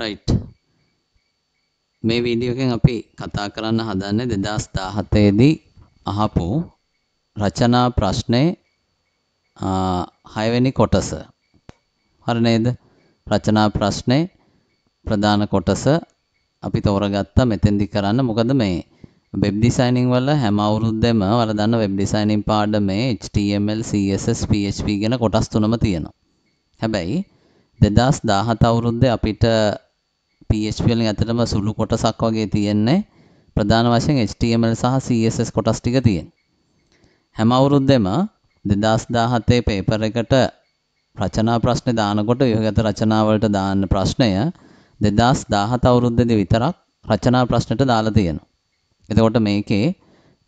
Right මේ video එකෙන් අපි කතා කරන්න හදන්නේ 2017 දී අහපු රචනා ප්‍රශ්නේ 6 වෙනි කොටස. හරි නේද? රචනා ප්‍රශ්නේ ප්‍රධාන කොටස අපි තෝරගත්තා මෙතෙන්දි කරන්න. මොකද මේ වෙබ් ඩිසයිනින් වල හැම අවුරුද්දෙම ඔයාලා දන්න වෙබ් ඩිසයිනින් පාඩමේ HTML, CSS, PHP ගැන කොටස් තුනම තියෙනවා. හැබැයි දෙදස් දාහත අවුරුද්දේ අපිට PHP වලින් ඇත්තටම සුළු කොටසක් වගේ තියෙන්නේ ප්‍රධාන වශයෙන් HTML සහ CSS කොටස් ටික තියෙන. හැම අවුරුද්දෙම දෙදස් දාහතේ පේපර් එකට රචනා ප්‍රශ්නේ දානකොට ව්‍යුහගත රචනා වලට දාන්න ප්‍රශ්නය දෙදස් දාහත අවුරුද්දේ විතරක් රචනා ප්‍රශ්නට දාලා තියෙනවා. එතකොට මේකේ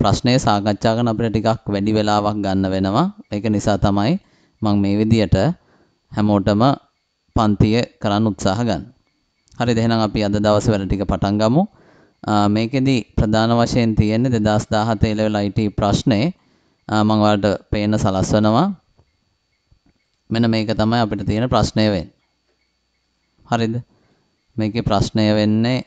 ප්‍රශ්නය සාකච්ඡා කරන අපිට ටිකක් වැඩි වෙලාවක් ගන්න වෙනවා. ඒක නිසා තමයි මම මේ විදියට හැමෝටම පන්තිය කරන්න උත්සාහ ගන්න. හරි එහෙනම් අපි අද දවසේ වැඩ ටික පටන් ගමු. මේකෙදි ප්‍රධාන වශයෙන් තියෙන්නේ 2017 level IT ප්‍රශ්නේ මම ඔයාලට පේන්න සලස්වනවා. මෙන්න මේක තමයි අපිට තියෙන ප්‍රශ්නය වෙන්නේ. හරිද? මේකේ ප්‍රශ්නය වෙන්නේ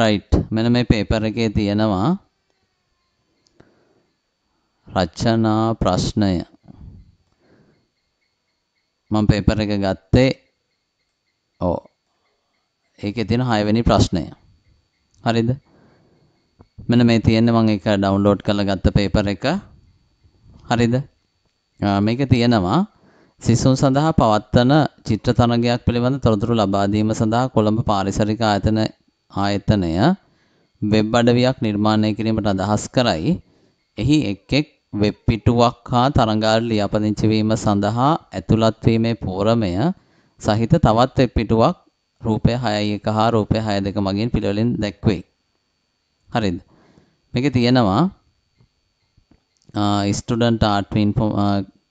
රයිට් මෙන මේ පේපර් එකේ තියෙනවා රචනා ප්‍රශ්නය මම පේපර් එක ගත්තේ ඕ ඒකේ තියෙන 6 වෙනි ප්‍රශ්නය හරිද මෙන්න මේ තියෙන්නේ මම ඒක ඩවුන්ලෝඩ් කරලා ගත්ත පේපර් එක හරිද මේක තියෙනවා සිසුන් සඳහා පවත්වන චිත්‍ර තරගයක් පිළිබඳ තොරතුරු ලබා දීම සඳහා කොළඹ පාරිසරික ආයතන ආයතනය වෙබ් අඩවියක් නිර්මාණය කිරීමට අදහස් කරයි. එහි එක් එක් වෙබ් පිටුවක් හා තරඟාර ලියාපදිංචි වීම සඳහා ඇතුළත් වීමේ පෝරමය සහිත තවත් වෙබ් පිටුවක් රුපය 6.1 හා රුපය 6.2 මගින් පිළිවෙලින් දැක්වෙයි. හරිද? මේකේ තියෙනවා ස්ටඩන්ට ආටමින්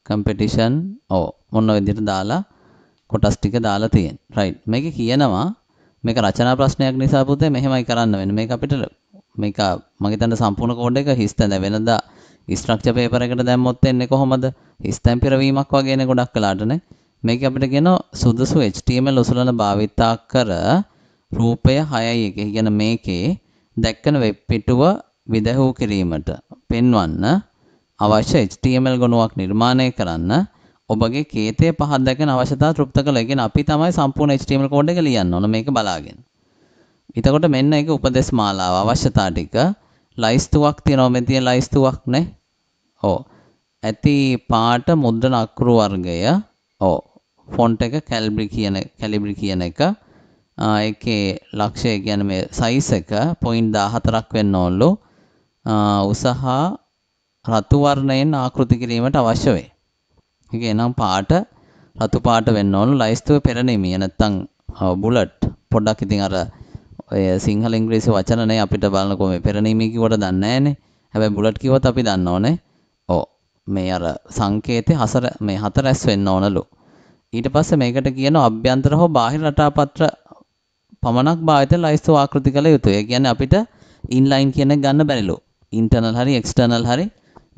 කම්පෙටිෂන් ඕ මොන්න විදිට දාලා කොටස් ටික දාලා තියෙන් රයි් මේක කියනවා මේක රචනා ප්‍රශ්නයක් නිසා පුතේ මෙහෙමයි කරන්න වෙන්නේ. මේක අපිට මේක මම හිතන්නේ සම්පූර්ණ කෝඩ් එක හිස්තැන වෙනදා ස්ට්‍රක්චර් පේපර් එකට දැම්මොත් එන්නේ කොහොමද? හිස්තැන් පිරවීමක් වගේනේ ගොඩක් කලාටනේ. මේක අපිට කියනවා සුදුසු HTML උසුලන භාවිතා කර රූපය 6යි එකේ කියන මේකේ දැක්කන වෙබ් පිටුව විදහූ කිරීමට පෙන්වන්න අවශ්‍ය HTML ගුණාවක් නිර්මාණය කරන්න ඔබගේ කේතය පහත් දැකෙන අවශ්‍යතා තෘප්ත කළ. ඒ කියන්නේ අපි තමයි සම්පූර්ණ HTML කෝඩ් එක ලියන්න ඕන මේක බලාගෙන. එතකොට මෙන්න ඒක උපදේශ මාලාව අවශ්‍යතා ටික ලයිස්තුවක් තියෙනවා මෙතන තියෙන ලයිස්තුවක් නේ. ඔව්. ඇති පාට මුද්‍රණ අකුරු වර්ගය. ඔව්. ෆොන්ට් එක කැලිබ්‍රි කියන කැලිබ්‍රි කියන එක ඒකේ ලක්ෂය කියන්නේ මේ සයිස් එක 0.14ක් වෙන්න ඕනලු. උසහා රතු වර්ණයෙන් ආකෘති කිරීමට අවශ්‍ය වේ. ඒනම් පාට රතු පාට වෙන්න ඕන ලයිස්තුව පෙරණෙමිය නැත්තම් බුලට් පොඩ්ඩක් ඉතින් අර ඔය සිංහල ඉංග්‍රීසි වචන නේ අපිට බලනකො මේ පෙරණීමේ කිව්වට දන්නේ නැහනේ. හැබැයි බුලට් කිව්වත් අපි දන්නවනේ. ඔව් මේ අර සංකේතේ හසර මේ හතරැස් වෙන්න ඕනලු. ඊට පස්සේ මේකට කියනවා අභ්‍යන්තර හෝ බාහිර රටාපත්‍ර පමණක් භාවිත ලයිස්තුව ආකෘති කළ යුතුය. ඒ කියන්නේ අපිට ඉන්ලයින් කියන ගන්න බැරිලු. ඉන්ටර්නල් හරි එක්ස්ටර්නල් හරි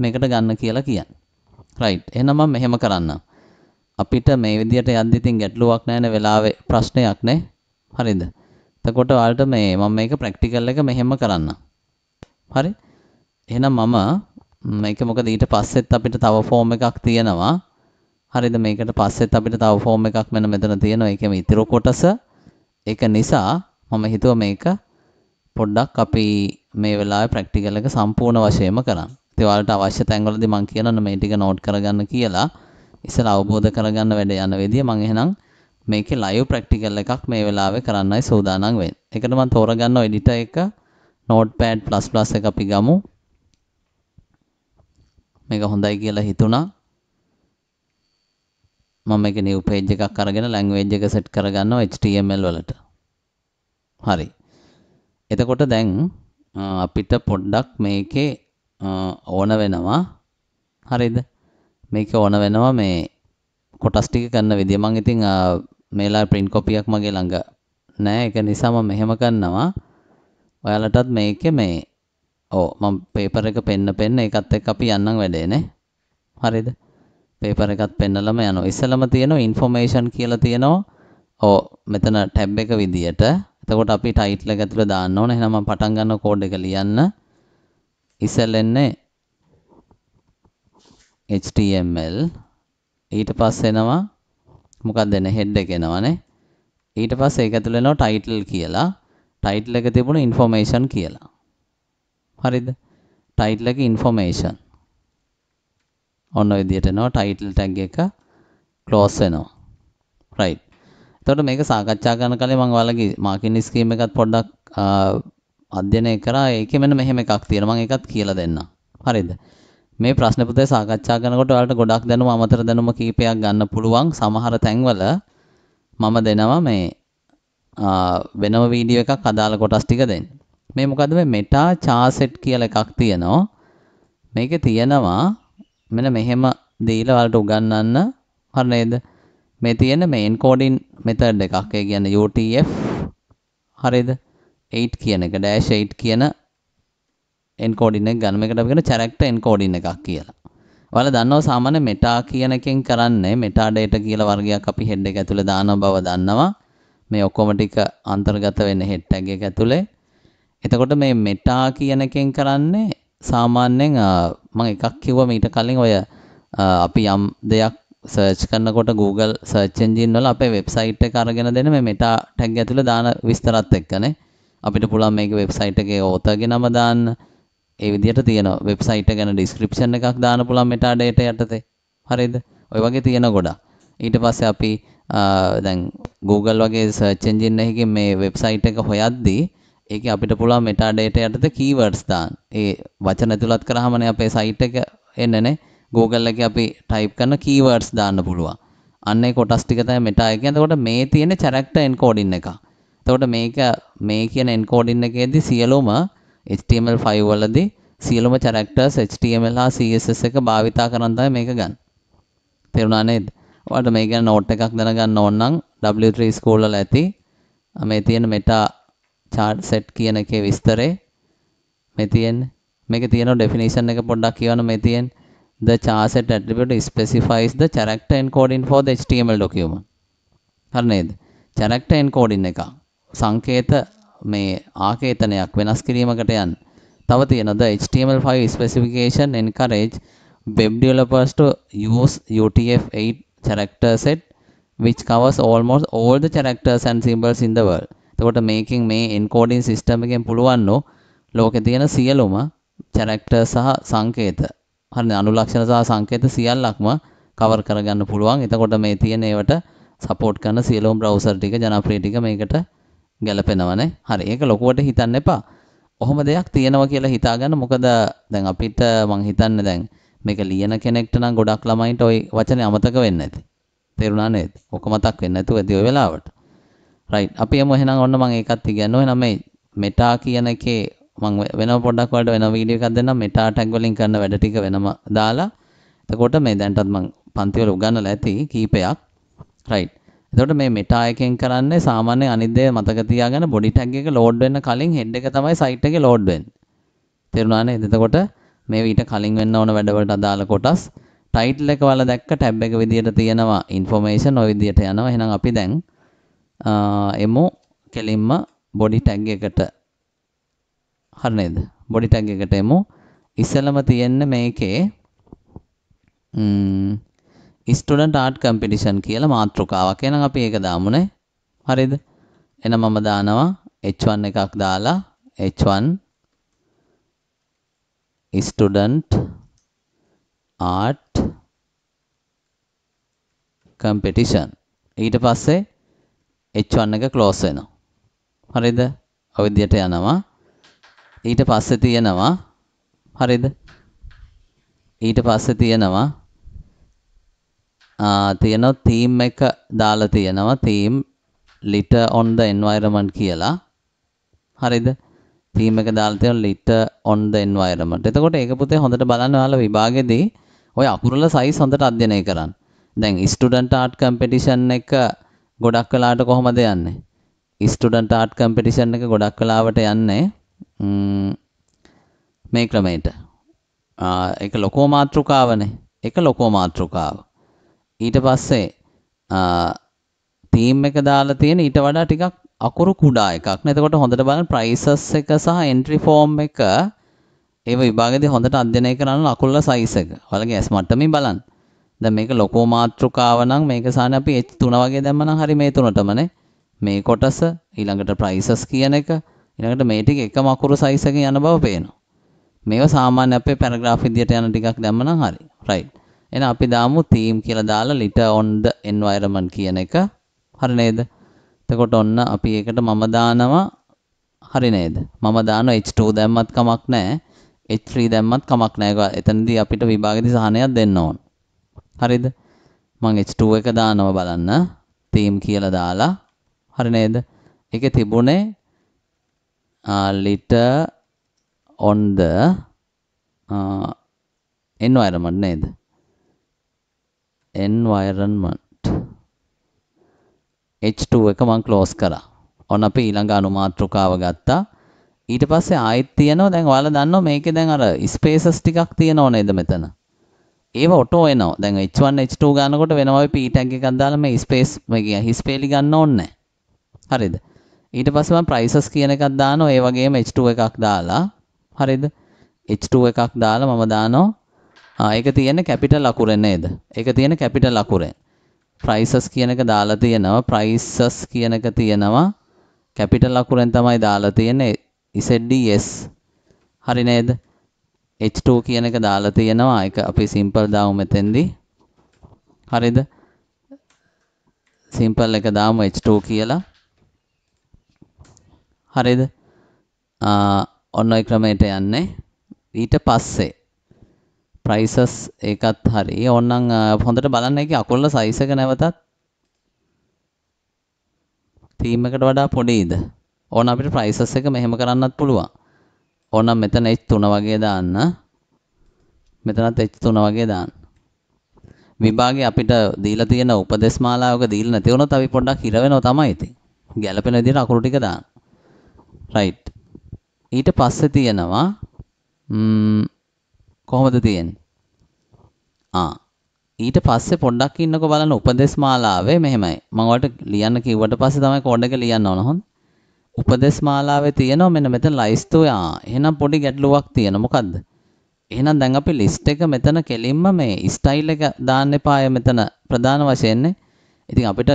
මේකට ගන්න කියලා කියන්නේ. රයිට් එහෙනම් මම මෙහෙම කරන්නම්. අපිට මේ විදිහට යද්දි ඉතින් ගැටලුවක් නැහැ නේ වෙලාවේ ප්‍රශ්නයක් නේ. හරිද? එතකොට ඔයාලට මේ මම මේක ප්‍රැක්ටිකල් එක මෙහෙම කරන්නම්. හරි? එහෙනම් මම මේක මොකද ඊට පස්සෙත් අපිට තව ෆෝම් එකක් තියෙනවා. හරිද මේකට පස්සෙත් අපිට තව ෆෝම් එකක් මෙන්න මෙතන තියෙනවා. ඒකෙම ඉතුරු කොටස. ඒක නිසා මම හිතුවා මේක පොඩ්ඩක් අපි මේ වෙලාවේ ප්‍රැක්ටිකල් එක සම්පූර්ණ වශයෙන්ම කරන්න. ඉතින් ඔයාලට අවශ්‍ය තැන්වලදී මම කියනවා මේ ටික නෝට් කරගන්න කියලා. ඉස්සෙල්ලා අවබෝධ කරගන්න වැඩ යන විදිය මම එහෙනම් මේකේ ලයිව් ප්‍රැක්ටිකල් එකක් මේ වෙලාවේ කරන්නයි සූදානම් වෙන්නේ. ඒකට මම තෝරගන්න එඩිටර් එක Notepad++ එක අපි ගමු. මේක හොඳයි කියලා හිතුණා. මම මේක new page එකක් අරගෙන language එක set කරගන්නවා HTML වලට. හරි. එතකොට දැන් අපිට පොඩ්ඩක් මේකේ ඕන වෙනවා හරිද මේක ඕන වෙනවා මේ කොටස් ටික කරන විදිය මං ඉතින් මේලා print copy එකක් මගේ ළඟ නෑ ඒක නිසා මම මෙහෙම කරනවා ඔයාලටත් මේකේ මේ ඕ මම පේපර් එක පෙන්න පෙන්න ඒකත් එක්ක අපි යන්නම් වැඩේ නේ හරිද පේපර් එකත් පෙන්නලම යනවා ඉස්සලම තියෙනවා ඉන්ෆෝමේෂන් කියලා තියෙනවා ඕ මෙතන ටැබ් එක විදියට එතකොට අපි ටයිටල් එක ඇතුළේ දාන්න ඕන එහෙනම් මම පටන් ගන්න කෝඩ් එක ලියන්න ඉස්සෙල්ලෙන්නේ HTML ඊට පස්සේ එනවා මොකක්ද එන්නේ head එක එනවනේ ඊට පස්සේ ඒක ඇතුළේ එනවා title කියලා title එක තිබුණ information කියලා හරිද title එක information ඔන්න ඔය විදිහට එනවා title tag එක close වෙනවා right එතකොට මේක සාකච්ඡා කරන කලින් මම ඔයාලගේ මාකින් ස්කීම් එකත් පොඩ්ඩක් අධ්‍යයනය කරා ඒකේ මෙන්න මෙහෙම එකක් තියෙනවා මම ඒකත් කියලා දෙන්නම්. හරිද? මේ ප්‍රශ්න පොතේ සාකච්ඡා කරනකොට ඔයාලට ගොඩක් දැනුම අමතර දැනුම කීපයක් ගන්න පුළුවන්. සමහර තැන්වල මම දෙනවා මේ වෙනම වීඩියෝ එකක් අදාළ කොටස් ටික දෙන්න. මේ මොකද්ද මේ මෙටා චාසෙට් කියලා එකක් තියෙනවා. මේකේ තියෙනවා මෙන්න මෙහෙම දීලා ඔයාලට උගන්වන්න හරි නේද? මේ තියෙන මේ එන්කෝඩින් මෙතඩ් එකක්. ඒ කියන්නේ UTF හරිද? 8 කියන එක ඩෑෂ් 8 කියන එන්කෝඩින් එක ගන්න මේකට අපි කියන චැරක්ටර් එන්කෝඩින් එකක් කියලා. ඔයාලා දන්නවා සාමාන්‍ය මෙටා කියන එකෙන් කරන්නේ මෙටා ඩේටා කියලා වර්ගයක් අපි හෙඩ් එක ඇතුලේ දාන බව දන්නවා. මේ ඔක්කොම ටික අන්තර්ගත වෙන්නේ හෙඩ් ටැග් එක ඇතුලේ. එතකොට මේ මෙටා කියන එකෙන් කරන්නේ සාමාන්‍යයෙන් මම එකක් කිව්වා මීට කලින් ඔය අපි යම් දෙයක් සර්ච් කරනකොට Google සර්ච් එන්ජින් වල අපේ වෙබ්සයිට් එක අරගෙන දෙන මේ මෙටා ටැග් ඇතුළේ දාන විස්තරات එක්කනේ අපිට පුළුවන් මේක වෙබ්සයිට් එකේ authorගේ නම දාන්න. ඒ විදිහට තියෙනවා. වෙබ්සයිට් එක ගැන description එකක් දාන්න පුළුවන් meta data යටතේ. හරිද? ඔය වගේ තියෙන ගොඩක්. ඊට පස්සේ අපි දැන් Google වගේ search engine එකකින් මේ වෙබ්සයිට් එක හොයද්දී ඒක අපිට පුළුවන් meta data යටතේ keywords දාන්න. ඒ වචන ඇතුළත් කරාමනේ අපේ site එක එන්නනේ. Google එකේ අපි type කරන keywords දාන්න පුළුවන්. අන්න ඒ කොටස් ටික තමයි meta එක. එතකොට මේ තියෙන character encoding එකක්. එතකොට මේක මේ කියන එන්කෝඩින් එකේදී සියලුම HTML5 වලදී සියලුම characters HTML හා CSS එක භාවිතා කරන් තමයි මේක ගන්න. තේරුණා නේද? ඔයාලට මේ ගැන note එකක් දැනගන්න ඕන නම් W3 school වල ඇති මේ තියෙන meta chart set කියන එකේ විස්තරේ මේ තියෙන්නේ මේක තියෙන definition එක පොඩ්ඩක් කියවන්න මේ තියෙන the charset attribute specifies the character encoding for the HTML document. හරි නේද? character encoding එකක්. සංකේත මේ ආකේතනයක් වෙනස් කිරීමකට යන්. තව තියෙනද HTML5 specification encourage web developers to use UTF-8 character set which covers almost all the characters and symbols in the world. එතකොට මේකෙන් මේ encoding system එකෙන් පුළුවන් නෝ ලෝකේ තියෙන සියලුම character සහ සංකේත හරිනේ අනුලක්ෂණ සහ සංකේත සියල්ලක්ම cover කරගන්න පුළුවන්. එතකොට මේ තියෙන ඒවට support කරන සියලුම browser ටික ජනප්‍රිය ටික මේකට ගැලපෙනවනේ. හරි. ඒක ලොකුවට හිතන්න එපා. ඔහොම දෙයක් තියෙනවා කියලා හිතාගන්න. මොකද දැන් අපිට මං හිතන්නේ දැන් මේක ලියන කෙනෙක්ට නම් ගොඩක් ළමයින්ට ওই වචනේ අමතක වෙන්නේ නැති. තේරුණා නේද? ඔක මතක් වෙන්නේ නැතුව ඇති ওই වෙලාවට. රයිට්. අපි යමු එහෙනම් ඔන්න මං ඒකත් ඉගෙනුවා. එහෙනම් මේ මෙටා කියන එකේ මං වෙනම පොඩ්ඩක් වලට වෙන වීඩියෝ එකක් දෙන්නම් මෙටා ටැග් වලින් කරන වැඩ ටික වෙනම දාලා එතකොට මේ දැන්ටත් මං පන්ති වල උගන්වලා ඇති කීපයක් රයිට් එතකොට මේ මෙටා එකෙන් කරන්නේ සාමාන්‍ය අනිත් දේ මතක තියාගෙන බොඩි ටැග් එක ලෝඩ් වෙන්න කලින් හෙඩ් එක තමයි සයිට් එකේ ලෝඩ් වෙන්නේ. තේරුණා නේද? එතකොට මේ ඊට කලින් වෙන්න ඕන වැඩවලට අදාළ කොටස් ටයිටල් එක වල දැක්ක ටැබ් එක විදියට තියෙනවා ඉන්ෆෝමේෂන් ওই විදියට යනවා. එහෙනම් අපි දැන් එමු කෙලින්ම බොඩි ටැග් එකට හරි නේද? බොඩි ටැග් එකට එමු. ඉස්සෙල්ලම තියෙන්නේ මේකේ ම්ම් ස්ටඩන්ට ආට් කම්පිටිෂන් කියලා මාතෘකාවක් එන අපි ඒක දාමුනේ හරිද එන මම දානවා H1 එකක් දාලා H1 ස්ටඩන්ට් ආට් කම්පිටිෂන් ඊට පස්සේ H1 එක ක්ලෝස් වෙනවා හරිද ඔය විදියට යනවා ඊට පස්සේ තියෙනවා හරිද ඊට පස්සේ තියෙනවා තියෙනවා තීම් එක දාලා තියෙනවා තීම් ලිට on the environment කියලා. හරිද? තීම් එක දාලා තියෙනවා ලිට on the environment. එතකොට ඒක පුතේ හොඳට බලන්න ඔයාලා විභාගෙදී ඔය අකුරල size හොඳට අධ්‍යයනය කරන්න. දැන් student art competition එක ගොඩක් වෙලාට කොහොමද යන්නේ? student art competition එක ගොඩක් වෙලාවට යන්නේ මේ ක්‍රමයට. ඒක ලොකෝ මාතෘකාවනේ. ඒක ලොකෝ මාතෘකාව. ඊට පස්සේ තීම් එක දාලා තියෙන ඊට වඩා ටිකක් අකුරු කුඩා එකක් නේ. එතකොට හොඳට බලන්න prices එක සහ entry form එක ඒ විභාගෙදී හොඳට අධ්‍යයනය කරන්න අකුල size එක. ඔයාලගේ S මට්ටමින් බලන්න. දැන් මේක ලොකෝ මාත්‍රකාව නම් මේක සානේ අපි H3 වගේ දැම්මනම් හරි මේ තුනටමනේ. මේ කොටස ඊළඟට prices කියන එක ඊළඟට මේ ටික එකම අකුරු size එකකින් යන බව පේනවා. මේවා සාමාන්‍ය අපේ පැරග්‍රාෆ් විදියට යන ටිකක් දැම්මනම් හරි. right. එහෙනම් අපි දාමු theme කියලා දාලා litter on the environment කියන එක. හරි නේද? එතකොට ඔන්න අපි ඒකට මම දානවා හරි නේද? මම දානවා H2 දැම්මත් කමක් නැහැ. H3 දැම්මත් කමක් නැහැ. එතනදී අපිට විභාගෙදී සහනයක් දෙන්න ඕන. හරිද? මම H2 එක දානවා බලන්න. theme කියලා දාලා. හරි නේද? ඒකේ තිබුණේ litter on the uh, environment නේද? environment h2 එක මම ක්ලෝස් කරා. ඔන්න අපි ඊළඟ අනුමාත්‍රකාව ගත්තා. ඊට පස්සේ ආයෙත් තියෙනවා දැන් ඔයාලා දන්නවා මේකේ දැන් අර ස්පේසස් ටිකක් තියෙනව නේද මෙතන. ඒව ඔටෝ එනවා. දැන් h1 h2 ගන්නකොට වෙනවා p tag එකක් දාලා මේ ස්පේස් මේ කියන හිස්පේලි ගන්න ඕනේ නැහැ. හරිද? ඊට පස්සේ මම prices කියන එකක් දානවා ඒ වගේම h2 එකක් දාලා හරිද h2 එකක් දාලා මම දානවා ඒක තියෙන කැපිටල් අකුරෙන් නේද? ඒක තියෙන කැපිටල් අකුරෙන්. prices කියන එක දාලා තියෙනවා. prices කියන එක තියෙනවා. කැපිටල් අකුරෙන් තමයි දාලා තියෙන්නේ ZDS. හරි නේද? H2 කියන එක දාලා තියෙනවා. ඒක අපි simple දාමු මෙතෙන්දී. හරිද? simple එක දාමු H2 කියලා. හරිද? ඔන්න ඔය ක්‍රමයට යන්නේ. ඊට පස්සේ ප්‍රයිසස් ඒකත් හරි ඔන්නම් හොඳට බලන්න එක අකුල්ල සයිස එක නැවතත් තීම් එකට වඩා පොඩීද ඕන අපිට ප්‍රයිසස් එක මෙහෙම කරන්නත් පුළුවන් ඕනම් මෙතන H3 වගේ දාන්න මෙතනත් H3 වගේ දාන්න විභාගේ අපිට දීලා තියෙන උපදේශ මාලාවක දීලා නැති වුණොත් අපි පොඩ්ඩක් හිර වෙනවා තමයි ඉතින් ගැළපෙන විදිහට අකුරු ටික දාන්න right ඊට පස්සේ තියෙනවා ම්ම් කොහොමද තියෙන්නේ? ආ ඊට පස්සේ පොඩ්ඩක් ඉන්නකෝ බලන්න උපදේශ මාලාවේ මෙහෙමයි. මම ඔයාලට ලියන්න කිව්වට පස්සේ තමයි කෝඩ් එක ලියන්න ඕන හොඳ. උපදේශ මාලාවේ තියෙනවා මෙන්න මෙතන ලයිස්තු ආ. එහෙනම් පොඩි ගැටලුවක් තියෙනවා. මොකද්ද? එහෙනම් දැන් අපි ලිස්ට් එක මෙතන කෙලින්ම මේ ස්ටයිල් එක දාන්න එපාය මෙතන ප්‍රධාන වශයෙන්නේ. ඉතින් අපිට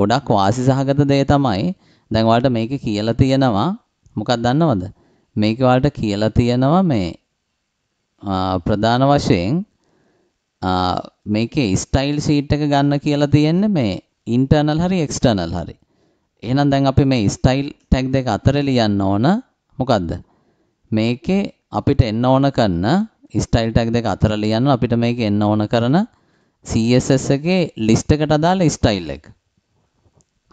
ගොඩක් වාසි සහගත දේ තමයි දැන් ඔයාලට මේකේ කියලා තියෙනවා මොකක්ද දන්නවද? මේක ඔයාලට කියලා තියෙනවා මේ ප්‍රධාන වශයෙන් මේකේ ස්ටයිල් ෂීට් එක ගන්න කියලා තියෙන්නේ මේ ඉන්ටර්නල් හරි එක්ස්ටර්නල් හරි. එහෙනම් දැන් අපි මේ ස්ටයිල් ටැග් දෙක අතර ලියන්න ඕන මොකද්ද? මේකේ අපිට එන්න ඕන කරන ස්ටයිල් ටැග් දෙක අතර ලියන්න අපිට මේකේ එන්න ඕන කරන CSS එකේ ලිස්ට් එකට අදාළ ස්ටයිල් එක.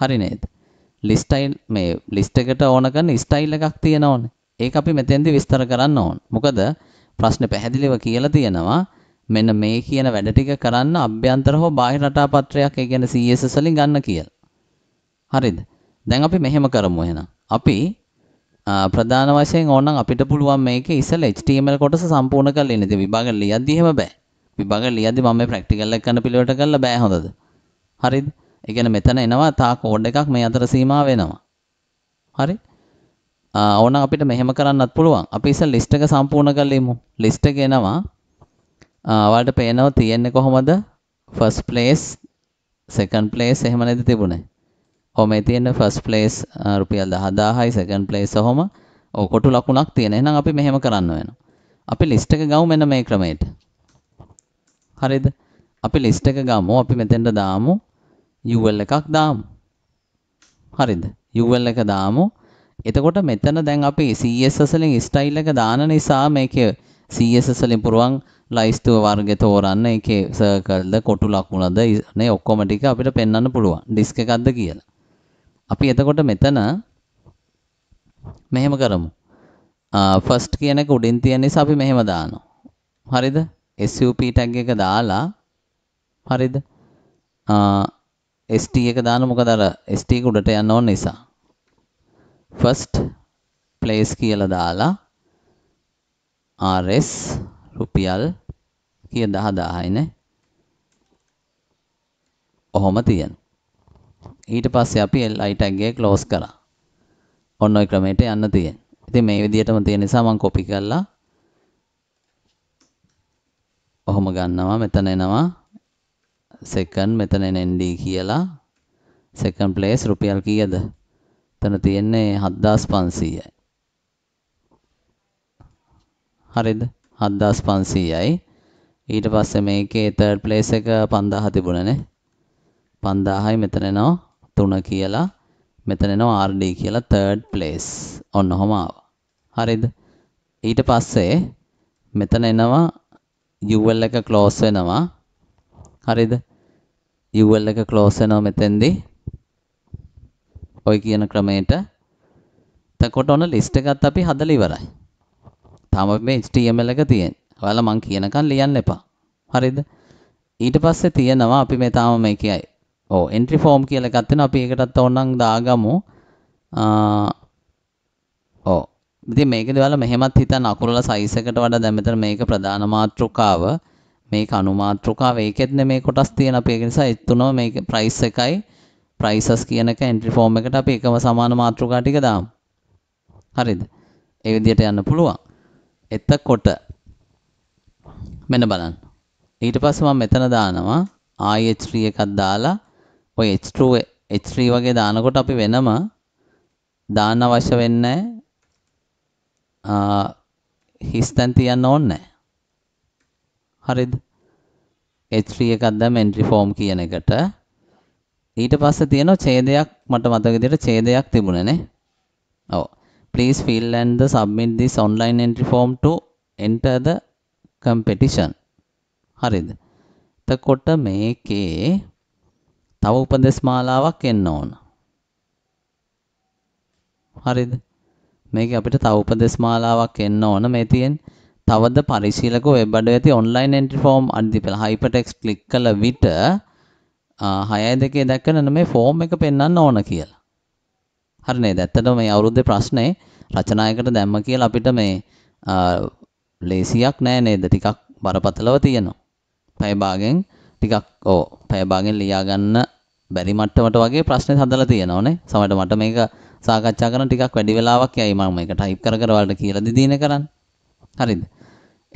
හරි නේද? ලිස්ට් මේ ලිස්ට් එකට ඕන කරන ස්ටයිල් එකක් තියෙනවනේ. ඒක අපි මෙතෙන්දි විස්තර කරන්න ඕන. මොකද ප්‍රශ්නේ පැහැදිලිව කියලා තියෙනවා මෙන්න මේ කියන වැඩ ටික කරන්න අභ්‍යන්තර හෝ බාහිර රටාපත්‍රයක් ඒ කියන්නේ CSS වලින් ගන්න කියලා. හරිද? දැන් අපි මෙහෙම කරමු එහෙනම්. අපි ප්‍රධාන වශයෙන් ඕනනම් අපිට පුළුවන් මේක ඉස්සෙල් HTML කොටස සම්පූර්ණ කරලා ඉන්න. ඉතින් විභාග ලියද්දි එහෙම බෑ. විභාග ලියද්දි මම මේ ප්‍රැක්ටිකල් එක කරන පිළිවෙලට කරලා බෑ හොඳද? හරිද? ඒ කියන්නේ මෙතන එනවා තා කෝඩ් එකක් මේ අතර සීමා වෙනවා. හරි? ඕන අපිට මෙහෙම කරන්නත් පුළුවන්. අපි ඉස්සෙල් ලිස්ට් එක සම්පූර්ණ කරලිමු. ලිස්ට් එක එනවා. ඔයාලට පේනවා තියෙන්නේ කොහොමද? first place, second place එහෙම නේද තිබුණේ? ඔහොම මේ තියෙන first place රුපියල් 10000යි second place ඔහොම කොටු ලකුණක් තියෙන. එහෙනම් අපි මෙහෙම කරන්න වෙනවා. අපි ලිස්ට් එක ගමු මෙන්න මේ ක්‍රමයට. හරිද? අපි ලිස්ට් එක ගමු. අපි මෙතෙන්ට දාමු UL එකක් දාමු. හරිද? UL එක දාමු. එතකොට මෙතන දැන් අපි CSS වලින් ස්ටයිල් එක දාන නිසා මේකේ CSS වලින් පුරුවන් ලයිස්තුව වර්ගය තෝරන්න ඒකේ සර්කල්ද කොටු ලකුණද නේ ඔක්කොම ටික අපිට පෙන්වන්න පුළුවන් ඩිස්ක් එකක්ද කියලා. අපි එතකොට මෙතන මෙහෙම කරමු. ෆස්ට් කියන එක උඩින් තියෙන නිසා අපි මෙහෙම දානවා. හරිද? SUP tag එක දාලා හරිද? ST එක දාන මොකද අර ST එක උඩට යන්න ඕන නිසා. ෆස්ට් ප්ලේස් කියලා දාලා RS රුපියල් කිය 10000යි නේ. ඔහොම තියෙන. ඊට පස්සේ අපි li tag එක close කරා. ඔන්න ඔය ක්‍රමයට යන්න තියෙන. ඉතින් මේ විදිහටම තියෙන නිසා මම copy කරලා ඔහොම ගන්නවා මෙතන එනවා second මෙතන nd කියලා second place රුපියල් කීයද එතන තියෙන්නේ 7500යි. හරිද? 7500යි. ඊට පස්සේ මේකේ third place එක 5000 තිබුණනේ. 5000යි මෙතන එනවා 3 කියලා. මෙතන එනවා RD කියලා third place. ඔන්න ඔහම ආවා. හරිද? ඊට පස්සේ මෙතන එනවා UL එක close වෙනවා. හරිද? UL එක close වෙනවා මෙතෙන්දී. ඔය කියන ක්‍රමයට. එතකොට ඔන්න ලිස්ට් එකත් අපි හදලා ඉවරයි. තාම මේ HTML එක තියෙන්නේ. ඔයාලා මං කියනකන් ලියන්න එපා. හරිද? ඊට පස්සේ තියෙනවා අපි මේ තාම මේකයි. ඔව් entry form කියලා එකක් තියෙනවා. අපි ඒකටත් ඕනනම් දාගමු. ඕ ඉතින් මේකද ඔයාලා මෙහෙමත් හිතන්න අකුරල සයිස් එකට වඩා දැන් මෙතන මේක ප්‍රධාන මාතෘකාව මේක අනු මාතෘකාව ඒකෙත් නේ මේ කොටස් තියෙන අපි ඒක නිසා 3 මේක ප්‍රයිස් එකයි prices කියනක entry form එකට අපි එකම සමාන මාතෘකා ටික දාමු. හරිද? ඒ විදිහට යන්න පුළුවන්. එතකොට මෙන්න බලන්න. ඊට පස්සේ මම මෙතන දානවා IH3 එකක් දාලා ඔය H2 H3 වගේ දානකොට අපි වෙනම දාන්න අවශ්‍ය වෙන්නේ හිස්තැන් තියන්න ඕන්නේ හරිද H3 එකක් දැම් entry form කියන එකට ඊට පස්සේ තියෙනවා ඡේදයක් මට මතක විදිහට ඡේදයක් තිබුණනේ. ඔව්. Please fill and the submit this online entry form to enter the competition. හරිද? එතකොට මේකේ තව උපදේශ මාලාවක් එන්න ඕන. හරිද? මේකේ අපිට තව උපදේශ මාලාවක් එන්න ඕන මේ තියෙන්නේ. තවද පරිශීලක වෙබ් අඩවියේ ඔන්ලයින් එන්ට්‍රි ෆෝම් අඩිපල හයිපර්ටෙක්ස්ට් ක්ලික් කළ විට හයයි දෙකේ දැක්කන මේ ෆෝම් එක පෙන්වන්න ඕන කියලා. හරි නේද? ඇත්තටම මේ අවුරුද්දේ ප්‍රශ්නේ රචනායකට දැම්ම කියලා අපිට මේ ලේසියක් නෑ නේද? ටිකක් බරපතලව තියෙනවා. පැය භාගෙන් ටිකක් ඕ පැය භාගෙන් ලියා ගන්න බැරි මට්ටමට වගේ ප්‍රශ්නේ හදලා තියෙනවා නේ. සමහරවිට මට මේක සාකච්ඡා කරන ටිකක් වැඩි වෙලාවක් යයි මම මේක ටයිප් කර කර වලට කියලා දෙදීන කරන්නේ. හරිද?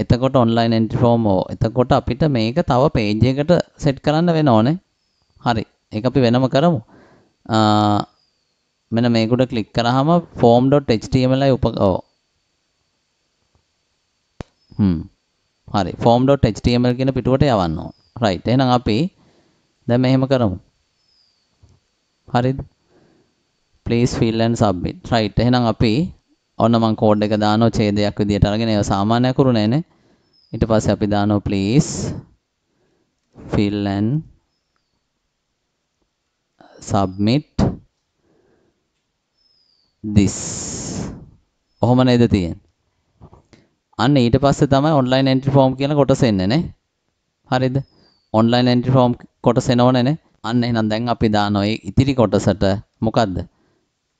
එතකොට ඔන්ලයින් එන්ට්‍රි ෆෝම් ඕ එතකොට අපිට මේක තව පේජ් එකකට සෙට් කරන්න වෙනවනේ හරි එක අපි වෙනම කරමු මෙන මේකුට කලික් කරහම form.html උප ඕ හරි form.html කියන පිටුවට යවන්න ඕන right එහෙනම් අපි දැන් මෙහෙම කරමු හරිද please fill and submit right එහෙනම් අපි ඔන්න මම කෝඩ් එක දානවා ඡේදයක් විදියට අරගෙන ඒක සාමාන්‍ය කරු නෑනේ ඊට පස්සේ අපි දානවා please fill and submit this ඔහොම නේද තියෙන්නේ අන්න ඊට පස්සේ තමයි online entry form කියන කොටස එන්නේ නේ හරිද online entry form කොටස එනවනේ නේ අන්න එහෙනම් දැන් අපි දානවා ඒ ඉතිරි කොටසට මොකද්ද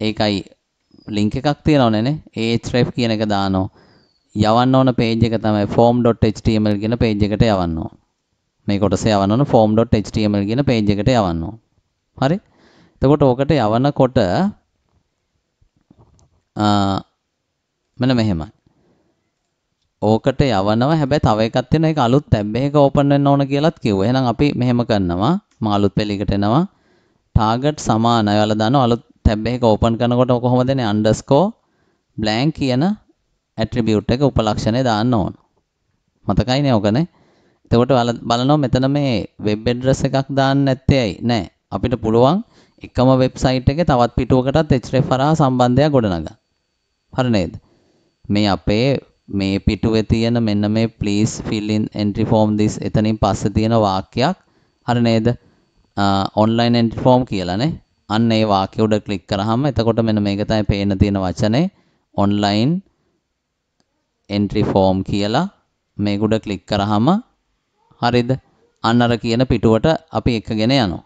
ඒකයි link එකක් තියෙනවනේ නේ href කියන එක දානවා යවන්න ඕන page එක තමයි form.html කියන page එකට යවන්න ඕන මේ කොටස යවන්න ඕන form.html කියන page එකට යවන්න ඕන හරි එතකොට ඕකට යවනකොට මෙන්න මෙහෙමයි. ඕකට යවනවා හැබැයි තව එකක් තියෙනවා ඒක අලුත් ටැබ් එකක ඕපන් වෙන්න ඕන කියලාත් කිව්වා. එහෙනම් අපි මෙහෙම කරනවා. මම අලුත් පෙළයකට එනවා. ටාගට් සමානයි. ඔයාලා දන්නවා අලුත් ටැබ් එකක ඕපන් කරනකොට කොහොමද එන්නේ underscore blank කියන ඇට්‍රිබියුට් එක උපලක්ෂණය දාන්න ඕන. මතකයිනේ ඕකනේ. එතකොට ඔයාලා බලනවා මෙතන මේ වෙබ් ඇඩ්‍රස් එකක් දාන්න නැත්තේ ඇයි? නෑ. අපිට පුළුවන් එකම වෙබ්සයිට් එකේ තවත් පිටුවකටත් hrefra සම්බන්ධයක් ගොඩනගා. හරි නේද? මේ අපේ මේ පිටුවේ තියෙන මෙන්න මේ please fill in entry form this එතනින් පස්සේ තියෙන වාක්‍යයක් හරි නේද? online entry form කියලානේ. අන්න ඒ වාක්‍ය උඩ ක්ලික් කරාම එතකොට මෙන්න මේක තමයි පේන්න තියෙන වචනේ online entry form කියලා මේක උඩ ක්ලික් කරාම හරිද? අන්න අර කියන පිටුවට අපි එකගෙන යනවා.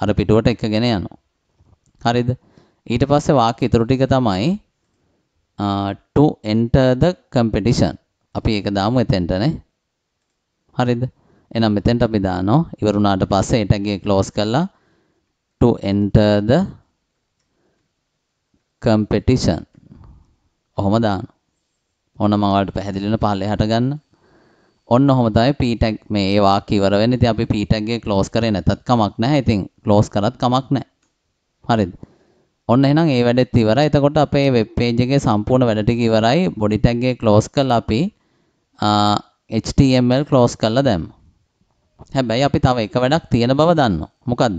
අර පිටුවට එකගෙන යනවා. හරිද? ඊට පස්සේ වාක්‍ය ඉතුරු ටික තමයි to enter the competition. අපි ඒක දාමු එතෙන්ට නේ. හරිද? එහෙනම් මෙතෙන්ට අපි දානවා. ඉවරුණාට පස්සේ ඒ ටැග් එක ක්ලෝස් කරලා to enter the competition. ඔහොම දානවා. ඕනම වලට පැහැදිලි වෙන පහළ හට ගන්න. ඔන්න ඔහොම තමයි p-tag මේ ඒ වාක්‍ය ඉවර වෙන්නේ. ඉතින් අපි p-tag එක ක්ලෝස් කරේ නැතත් කමක් නැහැ. ඉතින් ක්ලෝස් කරත් කමක් නැහැ. හරිද? ඔන්න එහෙනම් ඒ වැඩෙත් ඉවරයි. එතකොට අපේ වෙබ් page එකේ සම්පූර්ණ වැඩ ටික ඉවරයි. body tag එක ක්ලෝස් කරලා අපි HTML ක්ලෝස් කරලා දැම්මා. හැබැයි අපි තව එක වැඩක් තියෙන බව දන්නවා. මොකද්ද?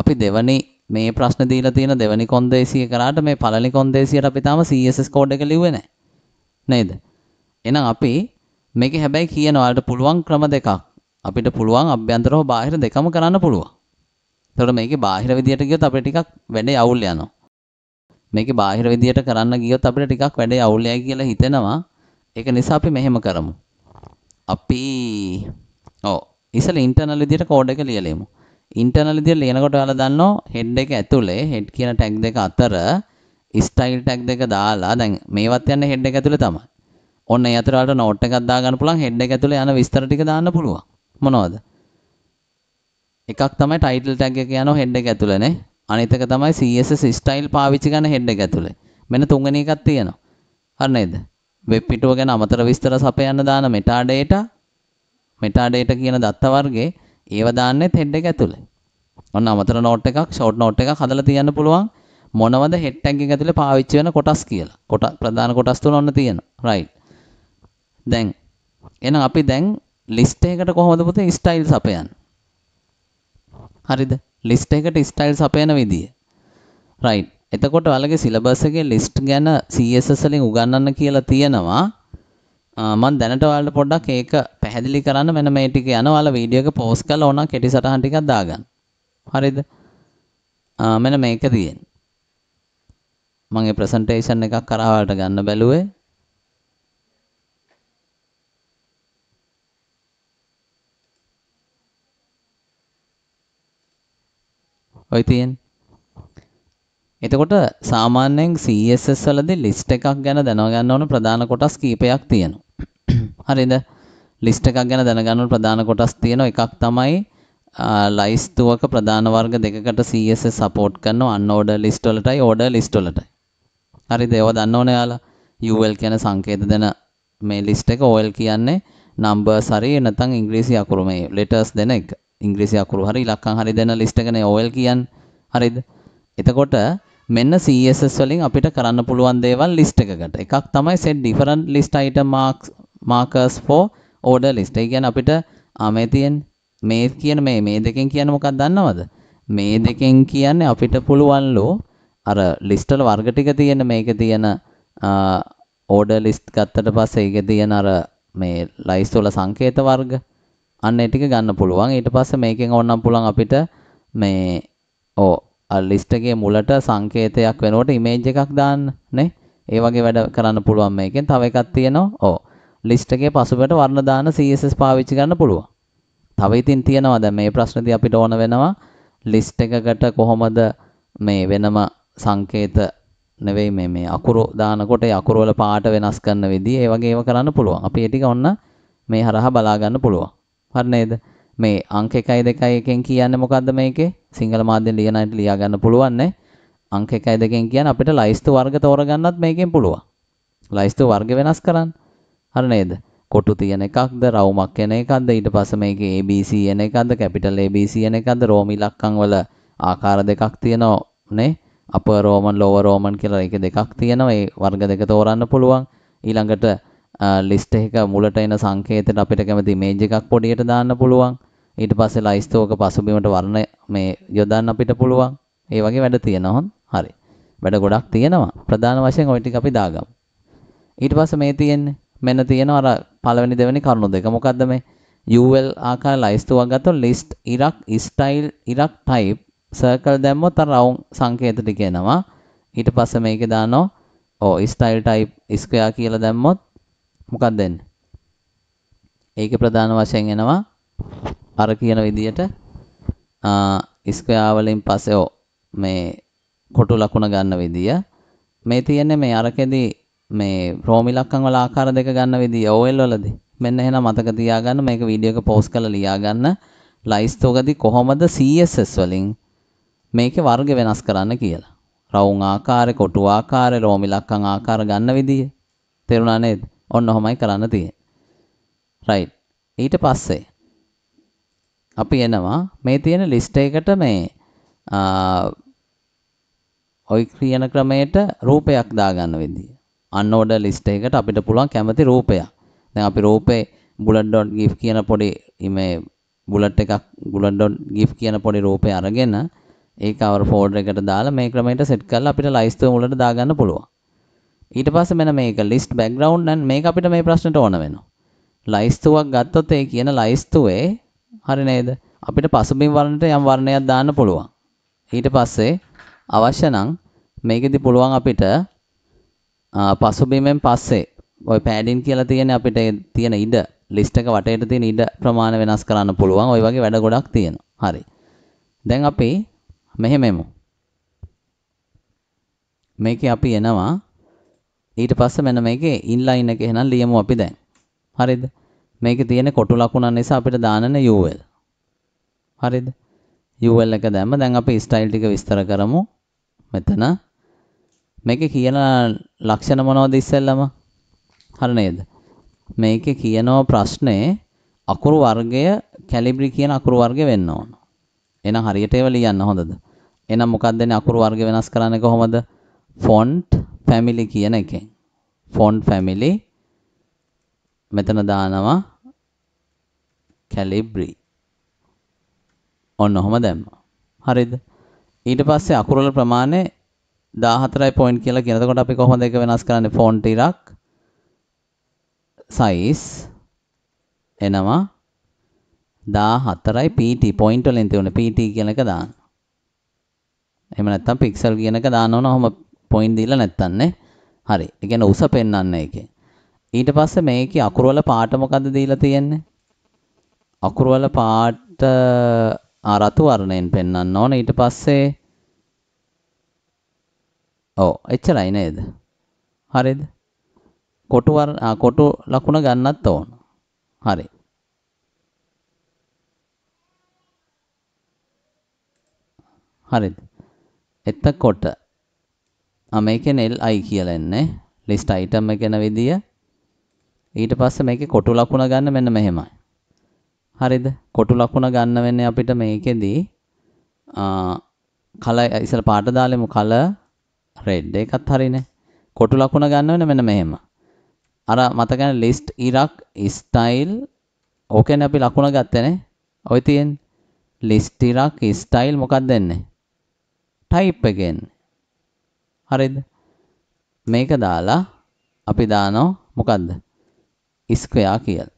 අපි දෙවනි මේ ප්‍රශ්න දීලා තියෙන දෙවනි කොන්දේසිය කරාට මේ පළවෙනි කොන්දේසියට අපි තාම CSS කෝඩ් එක ලිව්වේ නැහැ. නේද? එහෙනම් අපි මේක හැබැයි කියන ඔයාලට පුළුවන් ක්‍රම දෙකක්. අපිට පුළුවන් අභ්‍යන්තර හෝ බාහිර දෙකම කරන්න පුළුවන්. එතකොට මේකේ බාහිර විදියට ගියොත් අපිට ටිකක් වැඩේ අවුල් යනවා. මේකේ බාහිර විදියට කරන්න ගියොත් අපිට ටිකක් වැඩේ අවුල් යයි කියලා හිතෙනවා. ඒක නිසා අපි මෙහෙම කරමු. අපි ඔව් ඉස්සෙල්ලා ඉන්ටර්නල් විදියට කෝඩ් එක ලියලෙමු. ඉන්ටර්නල් විදියට ලියනකොට ඔයාලා දන්නවා හෙඩ් එක ඇතුලේ හෙඩ් කියන ටැග් දෙක අතර ස්ටයිල් ටැග් දෙක දාලා දැන් මේවත් යන්නේ හෙඩ් එක ඇතුලේ තමයි. ඔන්න ඒ අතරට නෝට් එකක් දාගන්න පුළුවන් හෙඩ් එක ඇතුලේ යන විස්තර ටික දාන්න පුළුවන්. මොනවද? එකක් තමයි ටයිටල් ටැග් එක යන හෙඩ් එක ඇතුලේ නේ. අනිත් එක තමයි CSS style පාවිච්චි කරන හෙඩ් එක ඇතුලේ. මෙන්න තුන්වෙනි එකක් තියෙනවා. හරි නේද? වෙබ් පිටුව ගැන අමතර විස්තර සපයන්න දාන meta data meta data කියන දත්ත වර්ගේ ඒව දාන්නේ හෙඩ් එක ඇතුලේ. ඔන්න අමතර නෝට් එකක්, ෂෝට් නෝට් එකක් හදලා තියන්න පුළුවන්. මොනවද හෙඩ් ටැග් එක ඇතුලේ පාවිච්චි වෙන කොටස් කියලා. කොට ප්‍රධාන කොටස් තුන ඔන්න තියෙනවා. right. දැන් එහෙනම් අපි දැන් ලිස්ට් එකකට කොහොමද පුතේ ස්ටයිල් සපයන්නේ? හරිද? ලිස්ට් එකට ස්ටයිල් සපයන විදිය. රයිට්. එතකොට ඔයාලගේ සිලබස් එකේ ලිස්ට් ගැන CSS වලින් උගන්වන්න කියලා තියෙනවා. මම දැනට ඔයාලට පොඩ්ඩක් ඒක පැහැදිලි කරන්න මම මේ ටික යන ඔයාලා වීඩියෝ එක පෝස්ට් කරලා ඕන කෙටි සටහන් ටිකක් දාගන්න. හරිද? මම මේක තියෙන්නේ. මම මේ ප්‍රසන්ටේෂන් එකක් කරා ඔයාලට ගන්න බැලුවේ. ඔය තියෙන්නේ. එතකොට සාමාන්‍යයෙන් CSS වලදී ලිස්ට් එකක් ගැන දැනගන්න ඕන ප්‍රධාන කොටස් කීපයක් තියෙනවා. හරිද? ලිස්ට් එකක් ගැන දැනගන්න ඕන ප්‍රධාන කොටස් තියෙනවා. එකක් තමයි ලයිස්තුවක ප්‍රධාන වර්ග දෙකකට CSS support කරන unordered list වලටයි ordered list වලටයි. හරිද? ඒව දන්න ඕනේ යාලා. UL කියන සංකේත දෙන මේ ලිස්ට් එක OL කියන්නේ numbers හරි නැත්නම් ඉංග්‍රීසි අකුරු මේ letters දෙන එක. ඉංග්‍රීසි අකුරු හරි ඉලක්කම් හරි දෙන ලිස්ට් එකනේ OL කියන්නේ. හරිද? එතකොට මෙන්න CSS වලින් අපිට කරන්න පුළුවන් දේවල් ලිස්ට් එකකට. එකක් තමයි set different list item marks markers for order list. ඒ කියන්නේ අපිට ආ මේ තියෙන මේ කියන මේ මේ දෙකෙන් කියන්නේ මොකක්ද දන්නවද? මේ දෙකෙන් කියන්නේ අපිට පුළුවන්ලු අර ලිස්ට් වල වර්ග ටික තියෙන මේක තියෙන ඕඩර් ලිස්ට් ගත්තට පස්සේ ඒකේ තියෙන අර මේ ලයිස්ට් වල සංකේත වර්ග අන්න ඒ ටික ගන්න පුළුවන්. ඊට පස්සේ මේකෙන් ඕනනම් පුළුවන් අපිට මේ ඕ ලිස්ට් එකේ මුලට සංකේතයක් වෙනකොට ඉමේජ් එකක් දාන්න නේ. ඒ වගේ වැඩ කරන්න පුළුවන් මේකෙන්. තව එකක් තියෙනවා. ඕ ලිස්ට් එකේ පසුබට වර්ණ දාන CSS පාවිච්චි කරන්න පුළුවන්. තව ඉතින් තියෙනවා දැන් මේ ප්‍රශ්නදී අපිට ඕන වෙනවා ලිස්ට් එකකට කොහොමද මේ වෙනම සංකේත නෙවෙයි මේ මේ අකුරු දානකොට ඒ අකුරු වල පාට වෙනස් කරන විදිහ ඒ වගේ ඒවා කරන්න පුළුවන්. අපි ඒ ටික ඔන්න මේ හරහා බලා ගන්න පුළුවන්. හරි නේද? මේ අංක 1යි 2යි එකෙන් කියන්නේ මොකද්ද මේකේ? සිංහල මාධ්‍යෙන් ලියන අයට ලියා ගන්න පුළුවන් නේ. අංක 1යි 2කින් කියන්නේ අපිට ලයිස්තු වර්ග තෝරගන්නත් මේකෙන් පුළුවන්. ලයිස්තු වර්ග වෙනස් කරන්න. හරි නේද? කොටු තියෙන එකක්ද රවුමක් එන එකක්ද ඊට පස්සේ මේකේ ABC එන එකක්ද කැපිටල් ABC එන එකක්ද රෝම ඉලක්කම් වල ආකාර දෙකක් තියෙනවා නේ අපර් රෝමන් ලෝවර් රෝමන් කියලා ඒක දෙකක් තියෙනවා ඒ වර්ග දෙක තෝරන්න පුළුවන් ඊළඟට ලිස්ට් එක මුලට එන සංකේතයට අපිට කැමති ඉමේජ් එකක් පොඩියට දාන්න පුළුවන්. ඊට පස්සේ ලයිස්තෝක පසුබිමට වර්ණ මේ යොදන්න අපිට පුළුවන්. ඒ වගේ වැඩ තියෙනවා. හරි. වැඩ ගොඩක් තියෙනවා. ප්‍රධාන වශයෙන් ওই ටික අපි දාගමු. ඊට පස්සේ මේ තියෙන්නේ මෙන්න තියෙනවා අර පළවෙනි දෙවෙනි කරුණු දෙක. මොකද්ද මේ? UL ආකාර ලයිස්තුවක් ගත්තොත් list ඉරක් style ඉරක් type circle දැම්මොත් අර round සංකේත ටික එනවා. ඊට පස්සේ මේකේ දානවා ඔව් style type square කියලා දැම්මොත් මොකක්ද එන්නේ? ඒකේ ප්‍රධාන වශයෙන් එනවා අර කියන විදිහට ස්ක්වයාර් වලින් පස්සේ මේ කොටු ලකුණ ගන්න විදිය. මේ තියෙන්නේ මේ අරකෙදී මේ රෝමි ලක්කම් වල ආකාර දෙක ගන්න විදිය OL වලදී. මෙන්න එහෙනම් මතක තියාගන්න මේක වීඩියෝ එක පෝස්ට් කරලා ලියාගන්න. ලයිස්තුවකදී කොහොමද CSS වලින් මේකේ වර්ග වෙනස් කරන්න කියලා. රවුම් ආකාරය, කොටු ආකාරය, රෝමි ලක්කම් ආකාර ගන්න විදිය. තේරුණා නේද? ඔන්න ඔහොමයි කරන්න තියෙන්නේ. රයිට්. ඊට පස්සේ අපි එනවා මේ තියෙන ලිස්ට් එකට මේ ඔයි කියන ක්‍රමයට රූපයක් දාගන්න විදිය. අන්ඕඩර් ලිස්ට් එකකට අපිට පුළුවන් කැමති රූපයක්. දැන් අපි රූපේ bullet.gif කියන පොඩි මේ බුලට් එකක් බුලට් ඩොට් ගිෆ් කියන පොඩි රූපය අරගෙන ඒක අවර් ෆෝල්ඩර් එකට දාලා මේ ක්‍රමයට සෙට් කරලා අපිට ලයිස්තුව මුලට දාගන්න පුළුවන්. ඊට පස්සේ මෙන්න මේක list background නම් මේක අපිට මේ ප්‍රශ්නෙට ඕන වෙනවා. ලයිස්තුවක් ගත්තොත් ඒ කියන ලයිස්තුවේ හරි නේද? අපිට පසුබිම් වර්ණයට යම් වර්ණයක් දාන්න පුළුවන්. ඊට පස්සේ අවශ්‍ය නම් මේකෙදි පුළුවන් අපිට පසුබිමෙන් පස්සේ ඔය පෑඩින් කියලා තියෙන අපිට තියෙන ඉඩ ලිස්ට් එක වටේට තියෙන ඉඩ ප්‍රමාණය වෙනස් කරන්න පුළුවන්. ওই වගේ වැඩ ගොඩක් තියෙනවා. හරි. දැන් අපි මෙහෙම එමු. මේකේ අපි එනවා ඊට පස්සේ මෙන්න මේකේ ඉන්ලයින් එක එහෙනම් ලියමු අපි දැන්. හරිද? මේකේ තියෙන කොටු ලකුණ නිසා අපිට දාන්නන UL. හරිද? UL එක දැම්ම දැන් අපි ස්ටයිල් ටික විස්තර කරමු. මෙතන මේකේ කියන ලක්ෂණ මොනවද ඉස්සෙල්ලම? හරි නේද? මේකේ කියනවා ප්‍රශ්නේ අකුරු වර්ගය කැලිබ්‍රි කියන අකුරු වර්ගය වෙන්න ඕන. එහෙනම් හරියට ඒව ලියන්න හොඳද? එහෙනම් මොකක්ද දැන් අකුරු වර්ගය වෙනස් කරන්නේ කොහොමද? ෆොන්ට් ෆැමිලි කියන එකෙන් ෆොන්ට් ෆැමිලි මෙතන දානවා කැලිබ්‍රි ඔන්න ඔහොම දැම්මා හරිද ඊට පස්සේ අකුරල ප්‍රමාණය 14යි පොයින්ට් කියලා කියනකොට අපි කොහොමද ඒක වෙනස් කරන්නේ ෆොන්ට් ඉරක් size එනවා 14යි pt පොයින්ට් වලින් තියෙන pt කියන එක දාන්න. එහෙම නැත්නම් pixel කියන එක දාන්න ඕන. ඔහොම පොයින්ට් දීලා නැත්තම් නේ. හරි. ඒ කියන්නේ උස පෙන්වන්න ඒකේ. ඊට පස්සේ මේකේ අකුරු වල පාට මොකද්ද දීලා තියෙන්නේ? අකුරු වල පාට ආ රතු වර්ණයෙන් පෙන්වන්න ඕන. ඊට පස්සේ ඔව් එච්චරයි නේද? හරිද? කොටු වර් කොටු ලකුණ ගන්නත් ඕන. හරි. හරිද? එතකොට ආ මේකේ li කියලා එන්නේ list item එක යන විදිය ඊට පස්සේ මේකේ කොටු ලකුණ ගන්න මෙන්න මෙහෙමයි. හරිද? කොටු ලකුණ ගන්න වෙන්නේ අපිට මේකෙදි කල ඉස්සර පාට දාලෙමු කල රෙඩ් එකත් හරිනේ. කොටු ලකුණ ගන්න වෙන්නේ මෙන්න මෙහෙම. අර මතකනේ list ඉරක් style ඕකෙන් අපි ලකුණ ගත්තනේ. ඔය තියෙන්නේ list ඉරක් style මොකක්ද දෙන්නේ? type එකෙන්නේ. හරිද? මේක දාලා අපි දානවා මොකද්ද? ස්ක්වෙයා කියලා.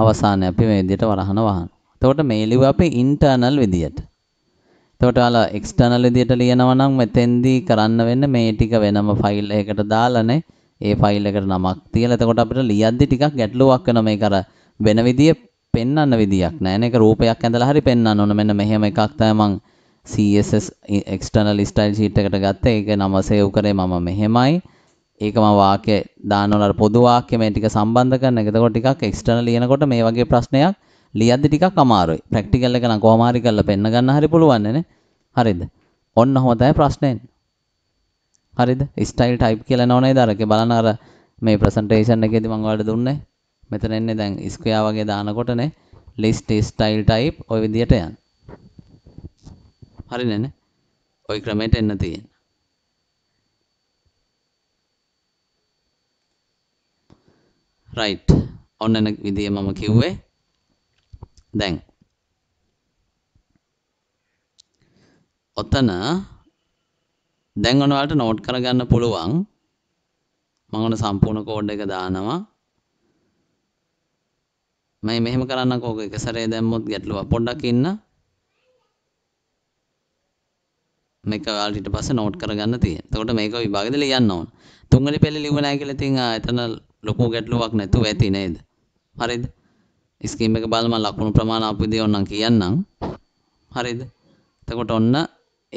අවසානයේ අපි මේ විදිහට වරහන වහනවා. එතකොට මේ ලිව්ව අපි ඉන්ටර්නල් විදියට. එතකොට ඔයාලා එක්ස්ටර්නල් විදියට ලියනවා නම් මෙතෙන්දී කරන්න වෙන්නේ මේ ටික වෙනම ෆයිල් එකකට දාලානේ ඒ ෆයිල් එකට නමක් තියලා එතකොට අපිට ලියද්දි ටිකක් ගැටලුවක් වෙනවා මේක අර වෙන විදියෙ පෙන්වන්න විදියක් නැහැ නේද? ඒක රූපයක් ඇඳලා හරි පෙන්වන්න ඕන. මෙන්න මෙහෙම එකක් තමයි මම CSS external style sheet එකට ගත්තේ. ඒක නම save කරේ මම මෙහෙමයි. ඒක මම වාක්‍ය දානවා අර පොදු වාක්‍ය මේ ටික සම්බන්ධ කරන එක. එතකොට ටිකක් external ලියනකොට මේ වගේ ප්‍රශ්නයක් ලියද්දි ටිකක් අමාරුයි. practical එක නම් කොහොම හරි කරලා පෙන්න ගන්න හරි පුළුවන් නේ. හරිද? ඔන්න ඔහොම තමයි ප්‍රශ්නේ එන්නේ. හරිද? style type කියලා නෝනේ දරකේ බලන්න අර මේ presentation එකේදී මම ඔයාලට දුන්නේ. මෙතන එන්නේ දැන් ස්ක්වෙයා වගේ දානකොටනේ list style type ওই විදියට යන. හරිනේ නේ? ওই ක්‍රමයට එන්න තියෙන. right ඔන්න එන විදිය මම කිව්වේ. දැන් ඔතන දැන් ඔයාලට නෝට් කරගන්න පුළුවන් මම ඔන්න සම්පූර්ණ කෝඩ් එක දානවා මම මෙහෙම කරන්නකෝ ඕක එක සැරේ දැම්මොත් ගැටලුවක් පොඩ්ඩක් ඉන්න මේක ඔයාලට ඊට පස්සේ නෝට් කරගන්න තියෙන. එතකොට මේක විභාගෙද ලියන්න ඕන. තුන්වෙනි පෙළේ ලිව්ව නැහැ කියලා ඉතින් එතන ලොකු ගැටලුවක් නැතුව ඇති නේද? හරිද? ස්කීම් එක බලලා මම ලකුණු ප්‍රමාණ ආපු දේ ඕනම් කියන්නම්. හරිද? එතකොට ඔන්න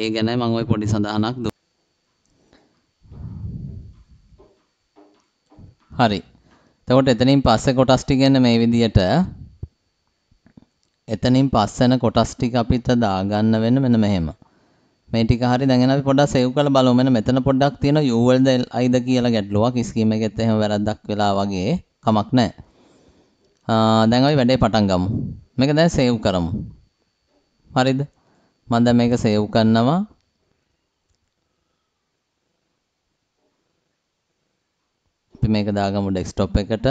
ඒ ගැනයි මම ওই පොඩි සඳහනක් හරි එතකොට එතනින් පස්සේ කොටස් ටික එන්න මේ විදියට එතනින් පස්සෙන කොටස් ටික අපිට දාගන්න වෙන මෙන්න මෙහෙම. මේ ටික හරි දැන් අපි පොඩ්ඩක් සේව් කරලා බලමු. මෙන්න මෙතන පොඩ්ඩක් තියෙන UL ද LI ද කියලා ගැටලුවක්. ස්කීම් එකෙත් එහෙම වැරද්දක් වෙලා වගේ කමක් නැහැ. දැන් අපි වැඩේ පටන් ගමු. මේක දැන් සේව් කරමු. හරිද? මම දැන් මේක සේව් කරනවා. අපි මේක දාගමු ඩෙස්ක්ටොප් එකට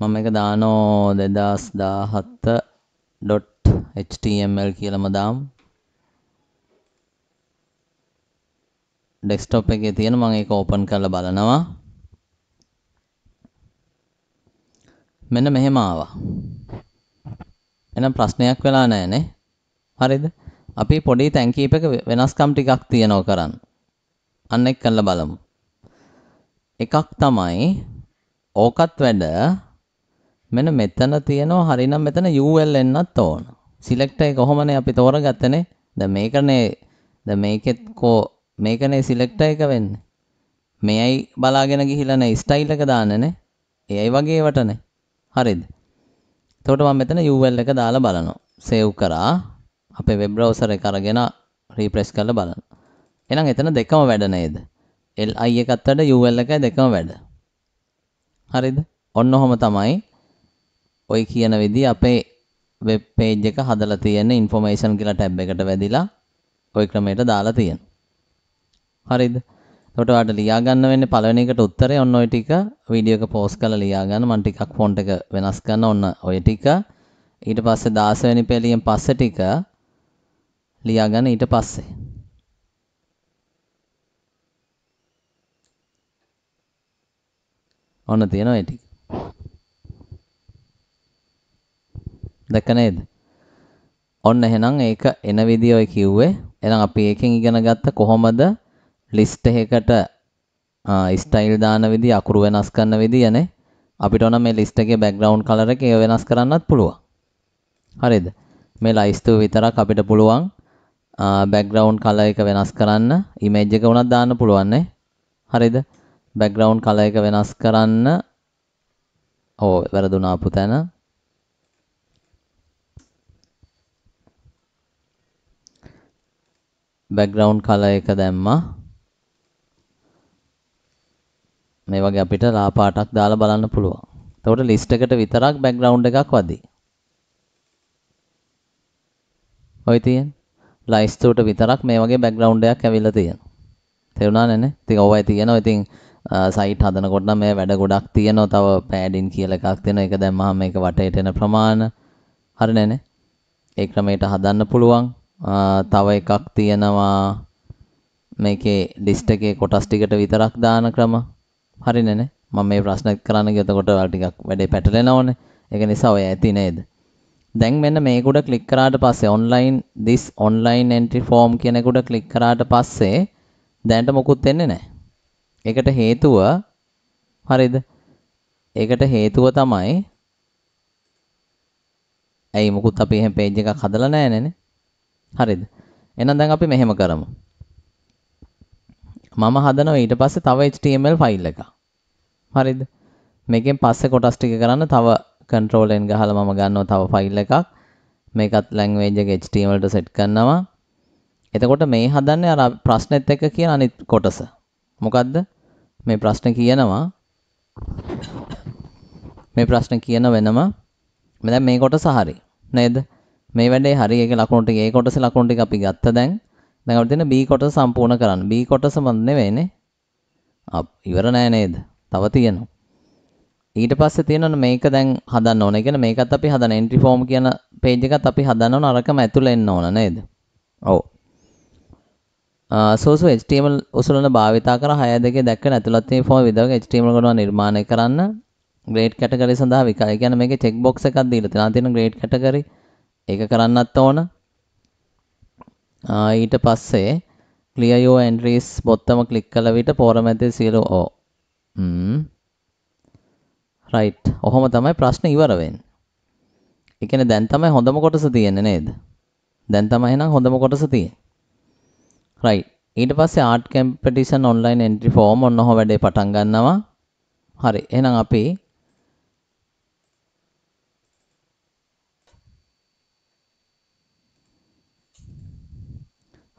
මම මේක දානෝ 2017.html කියලාම දාමු ඩෙස්ක්ටොප් එකේ තියෙන මම ඒක ඕපන් කරලා බලනවා මෙන්න මෙහෙම ආවා එහෙනම් ප්‍රශ්නයක් වෙලා නැහැනේ හරිද අපි පොඩි තැන් කීපයක වෙනස්කම් ටිකක් තියනවා කරන්න අන්න එක් කරලා බලමු එකක් තමයි ඕකත් වැඩ මෙන්න මෙතන තියෙනවා හරිනම් මෙතන UL එන්නත් ඕන. සිලෙක්ටර් එක කොහොමනේ අපි තෝරගත්තනේ? දැන් මේකනේ දැන් මේකෙත් කෝ මේකනේ සිලෙක්ටර් එක වෙන්නේ. මෙයයි බලාගෙන ගිහිල්ලා නේ ස්ටයිල් එක දාන්නනේ. එයයි වගේ වටනේ. හරිද? එතකොට මම මෙතන UL එක දාලා බලනවා. සේව් කරා. අපේ වෙබ් බ්‍රවුසර් එක අරගෙන රීෆ්‍රෙෂ් කරලා බලනවා. එහෙනම් එතන දෙකම වැඩ නේද? li එකත් වැඩ ul එකයි දෙකම වැඩ. හරිද? ඔන්න ඔහොම තමයි ඔය කියන විදිහ අපේ වෙබ් page එක හදලා තියෙන information කියලා tab එකට වැදිලා ওই ක්‍රමයට දාලා තියෙනවා. හරිද? එතකොට ඔයාලට ලියා ගන්න වෙන්නේ පළවෙනි එකට උත්තරේ ඔන්න ඔය ටික වීඩියෝ එක පෝස්ට් කරලා ලියා ගන්න මම ටිකක් ෆොන්ට් එක වෙනස් කරන ඔන්න ඔය ටික ඊට පස්සේ 16 වෙනි පෙළියෙන් පස්සේ ටික ලියා ගන්න ඊට පස්සේ ඔන්න තියෙනවා ඒ ටික. දැක්ක නේද? ඔන්න එහෙනම් ඒක එන විදිය ඔය කිව්වේ. එහෙනම් අපි ඒකෙන් ඉගෙන ගත්ත කොහොමද ලිස්ට් එකකට ස්ටයිල් දාන විදිය, අකුරු වෙනස් කරන විදියනේ. අපිට ඕන මේ ලිස්ට් එකේ බෑග්ග්‍රවුන්ඩ් කලර් එක ඒ වෙනස් කරන්නත් පුළුවන්. හරිද? මේ ලයිස්තුව විතරක් අපිට පුළුවන් බෑග්ග්‍රවුන්ඩ් කලර් එක වෙනස් කරන්න, ඉමේජ් එක උනත් දාන්න පුළුවන් නේ. හරිද? බෑග්ග්‍රවුන්ඩ් කලර් එක වෙනස් කරන්න ඕ වැරදුනා පුතන බෑග්ග්‍රවුන්ඩ් කලර් එක දැම්මා මේ වගේ අපිට ලා පාටක් දාලා බලන්න පුළුවන්. එතකොට ලිස්ට් එකට විතරක් බෑග්ග්‍රවුන්ඩ් එකක් වදී. ඔය තියෙන ලයිස්තුවට විතරක් මේ වගේ බෑග්ග්‍රවුන්ඩ් එකක් ඇවිල්ලා තියෙනවා. තේරුණා නේද? ඉතින් ඕවා තියෙනවා. ඉතින් සයිට් හදනකොට මේ වැඩ ගොඩක් තියෙනවා තව පෑඩින් කියලා එකක් තියෙනවා ඒක දැම්මහම මේක වටේට එන ප්‍රමාණ හරි නැනේ ඒ ක්‍රමයට හදන්න පුළුවන් තව එකක් තියෙනවා මේකේ ලිස්ට් එකේ කොටස් ටිකට විතරක් දාන ක්‍රම හරි නැනේ මම මේ ප්‍රශ්න කරන්න ගිය එතකොට ඔයාලා ටිකක් වැඩේ පැටලෙනවනේ ඒක නිසා ඔය ඇති නේද දැන් මෙන්න මේක උඩ ක්ලික් කරාට පස්සේ online this online entry form කියන එක උඩ ක්ලික් කරාට පස්සේ දැනට මොකුත් එන්නේ නැහැ ඒකට හේතුව හරිද? ඒකට හේතුව තමයි ඇයි මොකුත් අපි එහෙම page එකක් හදලා නැහැ හරිද? එහෙනම් දැන් අපි මෙහෙම කරමු. මම හදනවා ඊට පස්සේ තව HTML ෆයිල් එකක්. හරිද? මේකෙන් පස්සේ කොටස් ටික කරන්න තව control N ගහලා මම ගන්නවා තව ෆයිල් එකක්. මේකත් language එක HTML වලට set කරනවා. එතකොට මේ හදන්නේ අර ප්‍රශ්නෙත් එක්ක කියන අනිත් කොටස. මොකද්ද? මේ ප්‍රශ්න කියනවා මේ ප්‍රශ්න කියන වෙනම දැන් මේ කොටස හරි නේද මේ වැඩේ හරි ඒක ලකුණු ටික ඒ කොටසේ ලකුණු ටික අපි ගත්ත දැන් දැන් අපිට තියෙන B කොටස සම්පූර්ණ කරන්න B කොටස මන් නෙවෙයිනේ අප් ඉවර නෑ නේද තව තියෙනවා ඊට පස්සේ තියෙනවනේ මේක දැන් හදන්න ඕන. ඒ කියන්නේ මේකත් අපි හදන entry form කියන page එකත් අපි හදන්න ඕන අරකම ඇතුළේ එන්න ඕන නේද? ඔව්. සෝසු uh, HTML උසුලන භාවිතා කර 6.2 දැක්වෙන ඇතුළත් වීම ෆෝම් විදවක HTML ගොඩනගා නිර්මාණය කරන්න ග්‍රේඩ් කැටගරි සඳහා විකල්ප. ඒ කියන්නේ මේකේ චෙක් බොක්ස් එකක් දීලා තියෙනවා. තියෙන ග්‍රේඩ් කැටගරි ඒක කරන්නත් ඕන. Uh, ඊට පස්සේ clear your entries බොත්තම ක්ලික් කළ විට ෆෝරම් ඇත්තේ සියලු ඕ. හ්ම්. Hmm. right. ඔහොම තමයි ප්‍රශ්න ඉවර වෙන්නේ. ඒ කියන්නේ දැන් තමයි හොඳම කොටස තියෙන්නේ නේද? දැන් තමයි එහෙනම් හොඳම කොටස තියෙන්නේ. රයිට්. ඊට පස්සේ art competition online entry form ඔන්න ඔහොම වැඩේ පටන් ගන්නවා. හරි. එහෙනම් අපි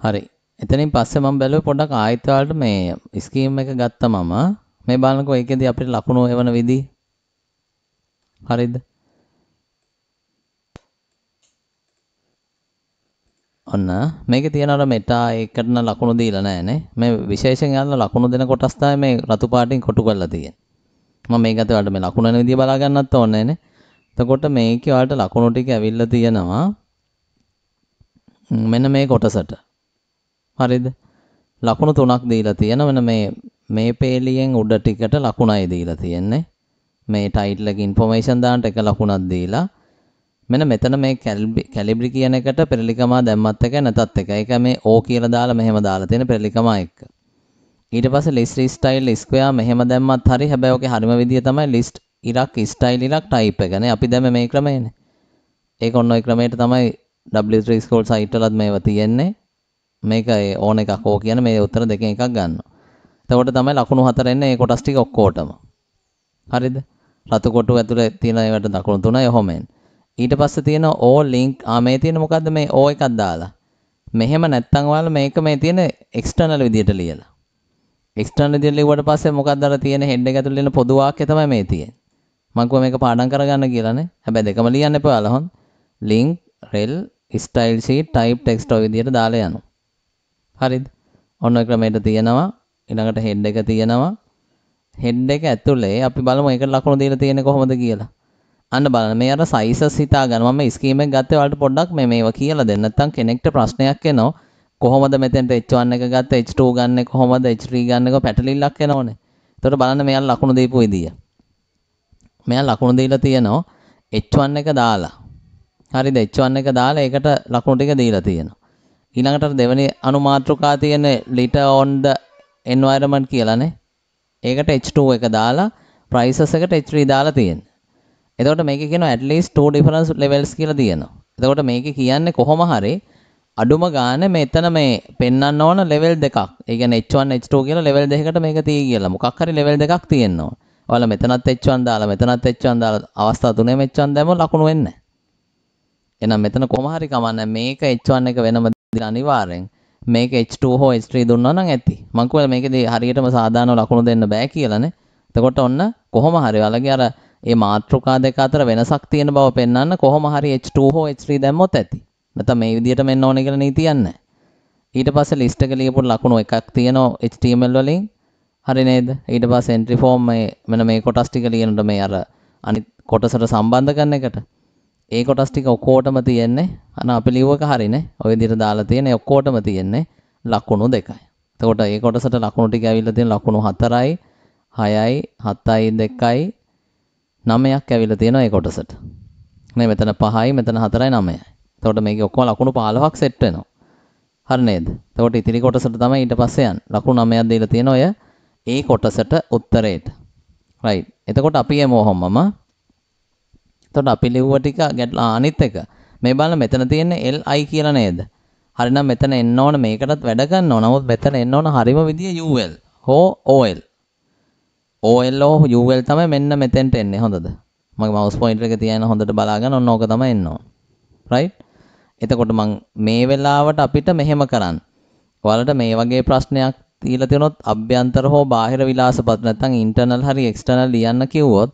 හරි. එතනින් පස්සේ මම බැලුවේ පොඩ්ඩක් ආයෙත් වලට මේ ස්කීම් එක ගත්තා මම. මේ බලනකො ඒකෙදි අපිට ලකුණු එවන විදි. හරිද? ඔන්න මේක තියනට මෙටා එකටන ලකුණු දීලා නෑනේ මේ විශේෂෙන් යන්න ලකුණු දෙන කොටස්ථාය මේ රතු පාටින් කොටු කරලා තියෙන මම මේකත් ඔයාලට මේ ලකුණ විදිය බලා ගන්නත් ඕනේ නේ එතකොට මේකේ ඔයාලට ලකුණු ටික ඇවිල්ලා තියෙනවා මෙන්න මේ කොටසට හරිද ලකුණු තුනක් දීලා තියෙන මෙන්න මේ මේ පේලියෙන් උඩ ටිකට ලකුණයි දීලා තියෙන්නේ මේ ටයිටල් එක ඉන්ෆෝමේෂන් දාන්නට එක ලකුණක් දීලා මෙන්න මෙතන මේ කැලිබ්‍රි කියන එකට පෙරලිකමා දැම්මත් එකයි නැතත් එකයි. ඒක මේ O කියලා දාලා මෙහෙම දාලා තියෙන පෙරලිකමා එක්ක. ඊට පස්සේ list style square මෙහෙම දැම්මත් හරි. හැබැයි ඔකේ හරිම විදිය තමයි list ඉලක් style ඉලක් type එකනේ. අපි දැම්මේ මේ ක්‍රමයනේ. ඒක ඔන්න ඔය ක්‍රමයට තමයි W3 scroll site වලත් මේව තියෙන්නේ. මේක ඕන එකක් ඕ කියන මේ උත්තර දෙකෙන් එකක් ගන්නවා. එතකොට තමයි ලකුණු හතර එන්නේ මේ කොටස් ටික ඔක්කොටම. හරිද? රතු කොටුව ඇතුලේ තියෙන ඒවට දකුණු තුනයි ඔහොම එන්නේ. ඊට පස්සේ තියෙන ඕ ලින්ක් ආ මේ තියෙන මොකද්ද මේ ඕ එකක් දාලා මෙහෙම නැත්තම් ඔයාලා මේක මේ තියෙන එක්ස්ටර්නල් විදියට ලියලා එක්ස්ටර්නල් විදියට ලියුවට පස්සේ මොකක්ද අර තියෙන හෙඩ් එක ඇතුළේ තියෙන පොදු වාක්‍ය තමයි මේ තියෙන්නේ මම මේක පාඩම් කරගන්න කියලානේ හැබැයි දෙකම ලියන්න එපා ඔයාලා හොන් link rel style sheet type text ඔය විදියට දාලා යනවා හරිද ඔන්න ඔය ක්‍රමයට තියෙනවා ඊළඟට හෙඩ් එක තියෙනවා හෙඩ් එක ඇතුලේ අපි බලමු ඒකට ලකුණු දීලා තියෙන්නේ කොහොමද කියලා. අන්න බලන්න මේ අර සයිසස් හිතා ගන්න මම ස්කීම් එක ගත්තේ ඔයාලට පොඩ්ඩක් මේ මේවා කියලා දෙන්න නැත්නම් කෙනෙක්ට ප්‍රශ්නයක් එනවා කොහොමද මෙතෙන්ට H1 එක ගත්තේ H2 ගන්නෙ කොහොමද H3 ගන්නෙ පැටලිල්ලක් එනවනේ එතකොට බලන්න මෙයාලා ලකුණු දීපු විදිය මෙයා ලකුණු දීලා තියෙනවා H1 එක දාලා හරිද H1 එක දාලා ඒකට ලකුණු ටික දීලා තියෙනවා. ඊළඟට දෙවෙනි අනුමාත්‍රකා තියෙන litter on the environment කියලානේ. ඒකට H2 එක දාලා prices එකට H3 දාලා තියෙනවා. එතකොට මේක කියනවා at least two difference levels කියලා තියෙනවා. එතකොට මේක කියන්නේ කොහොම හරි අඩුම ගානේ මෙතන මේ පෙන්වන්න ඕන level දෙකක්. ඒ කියන්නේ H1 H2 කියලා level දෙකකට මේක තියෙයි කියලා. මොකක් හරි level දෙකක් තියෙනවා. ඔයාලා මෙතනත් H1 දාලා මෙතනත් H1 දාලා අවස්ථා තුනේම H1 දැම්මොත් ලකුණු වෙන්නේ නැහැ. එහෙනම් මෙතන කොහොම හරි කමන්නේ මේක H1 එක වෙනම දීලා අනිවාර්යෙන් මේක H2 හෝ H3 දුන්නා නම් ඇති. මං කියවල මේකදී හරියටම සාධාරණ ලකුණු දෙන්න බෑ කියලානේ. එතකොට ඔන්න කොහොම හරි ඔයාලගේ අර ඒ මාත්‍රිකා දෙක අතර වෙනසක් තියෙන බව පෙන්වන්න කොහොම හරි H2 හෝ H3 දැම්මොත් ඇති. නැත්නම් මේ විදිහට මෙන්න ඕනේ කියලා නීතියක් නැහැ. ඊට පස්සේ ලිස්ට් එක ලියපු ලකුණු එකක් තියෙනවා HTML වලින්. හරි නේද? ඊට පස්සේ entry form මේ මෙන්න මේ කොටස් ටික ලියනකොට මේ අර අනිත් කොටසට සම්බන්ධ කරන එකට ඒ කොටස් ටික ඔක්කොටම තියෙන්නේ අන අපි ලිව්ව එක හරිනේ. ඔය විදිහට දාලා තියෙන ඔක්කොටම තියෙන්නේ ලකුණු දෙකයි. එතකොට ඒ කොටසට ලකුණු ටික ඇවිල්ලා තියෙන ලකුණු 4යි 6යි 7යි 2යි 9ක් ඇවිල්ලා තියෙනවා ඒ කොටසට. නේ මෙතන 5යි මෙතන 4යි 9යි. එතකොට මේකේ ඔක්කොම ලකුණු 15ක් සෙට් වෙනවා. හරි නේද? එතකොට ඉතිරි කොටසට තමයි ඊට පස්සේ යන්නේ. ලකුණු 9ක් දීලා තියෙන ඔය ඒ කොටසට උත්තරේට. රයිට්. එතකොට අපි යමු ඔහොමම. එතකොට අපි ලිව්ව ටික ගැටලා අනිත් එක. මේ බලන්න මෙතන තියෙන්නේ LI කියලා නේද? හරිනම් මෙතන එන්න ඕන මේකටත් වැඩ ගන්න ඕන. නමුත් මෙතන එන්න ඕන හරිම විදිය UL හෝ OL. OL හෝ UL තමයි මෙන්න මෙතෙන්ට එන්නේ හොඳද? මගේ මවුස් පොයින්ටර් එක තියන හොඳට බලාගෙන ඔන්න ඕක තමයි එන්නේ. රයිට්? එතකොට මං මේ වෙලාවට අපිට මෙහෙම කරන්න. ඔයාලට මේ වගේ ප්‍රශ්නයක් තියලා තියෙනොත් අභ්‍යන්තර හෝ බාහිර විලාසපත් නැත්නම් ඉන්ටර්නල් හරි එක්ස්ටර්නල් ලියන්න කිව්වොත්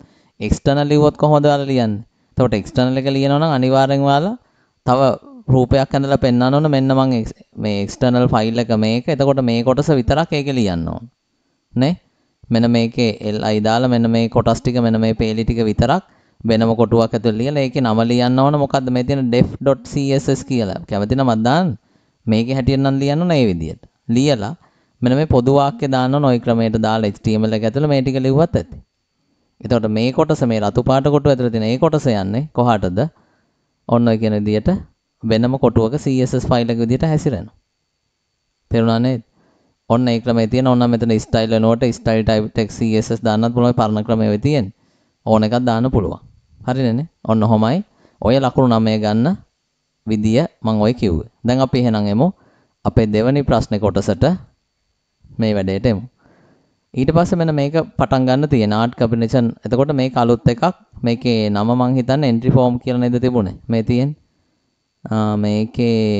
එක්ස්ටර්නල් ලිව්වොත් කොහොමද ඔයාලා ලියන්නේ? එතකොට එක්ස්ටර්නල් එක ලියනවා නම් අනිවාර්යෙන් ඔයාලා තව රූපයක් ඇඳලා පෙන්වන්න ඕන මෙන්න මම මේ එක්ස්ටර්නල් ෆයිල් එක මේක. එතකොට මේ කොටස විතරක් ඒක ලියන්න ඕන. නේ? මෙන්න මේකේ li දාලා මෙන්න මේ කොටස් ටික මෙන්න මේ පේලි ටික විතරක් වෙනම කොටුවක් ඇතුළේ ලියලා ඒකේ නම ලියන්න ඕන මොකද්ද මේ තියෙන def.css කියලා. කැමති නමක් දාන්න. මේකේ හැටියෙන් නම් ලියන්න ඕන ඒ විදිහට. ලියලා මෙන්න මේ පොදු වාක්‍ය දාන්න ඕන ওই ක්‍රමයට දාලා HTML එක ඇතුළේ මේ ටික ලිව්වත් ඇති. එතකොට මේ කොටස මේ රතු පාට කොටුව ඇතුළේ තියෙන මේ කොටස යන්නේ කොහාටද? ඔන්න ඔය කියන විදිහට වෙනම කොටුවක CSS ෆයිල් එක විදිහට හැසිරෙනවා. තේරුණා නේද? ඔන්න ඒ ක්‍රමේ තියෙන ඔන්න මෙතන ස්ටයිල් වෙනුවට ස්ටයිල් ටයිප් ටෙක්ස් CSS දාන්නත් පුළුවන් පරණ ක්‍රමයේ තියෙන්නේ. ඕන එකක් දාන්න පුළුවන්. හරිනේ ඔන්න ඔහොමයි ඔය ලකුණු නමය ගන්න විදිය මම ඔය කිව්වේ. දැන් අපි එහෙනම් එමු අපේ දෙවැනි ප්‍රශ්නේ කොටසට මේ වැඩේට එමු. ඊට පස්සේ මෙන්න මේක පටන් ගන්න තියෙන ආර්ට් කම්බිනේෂන්. එතකොට මේක අලුත් එකක්. මේකේ නම මං හිතන්නේ එන්ට්‍රි ෆෝම් කියලා නේද තිබුණේ. මේ තියෙන්නේ. මේකේ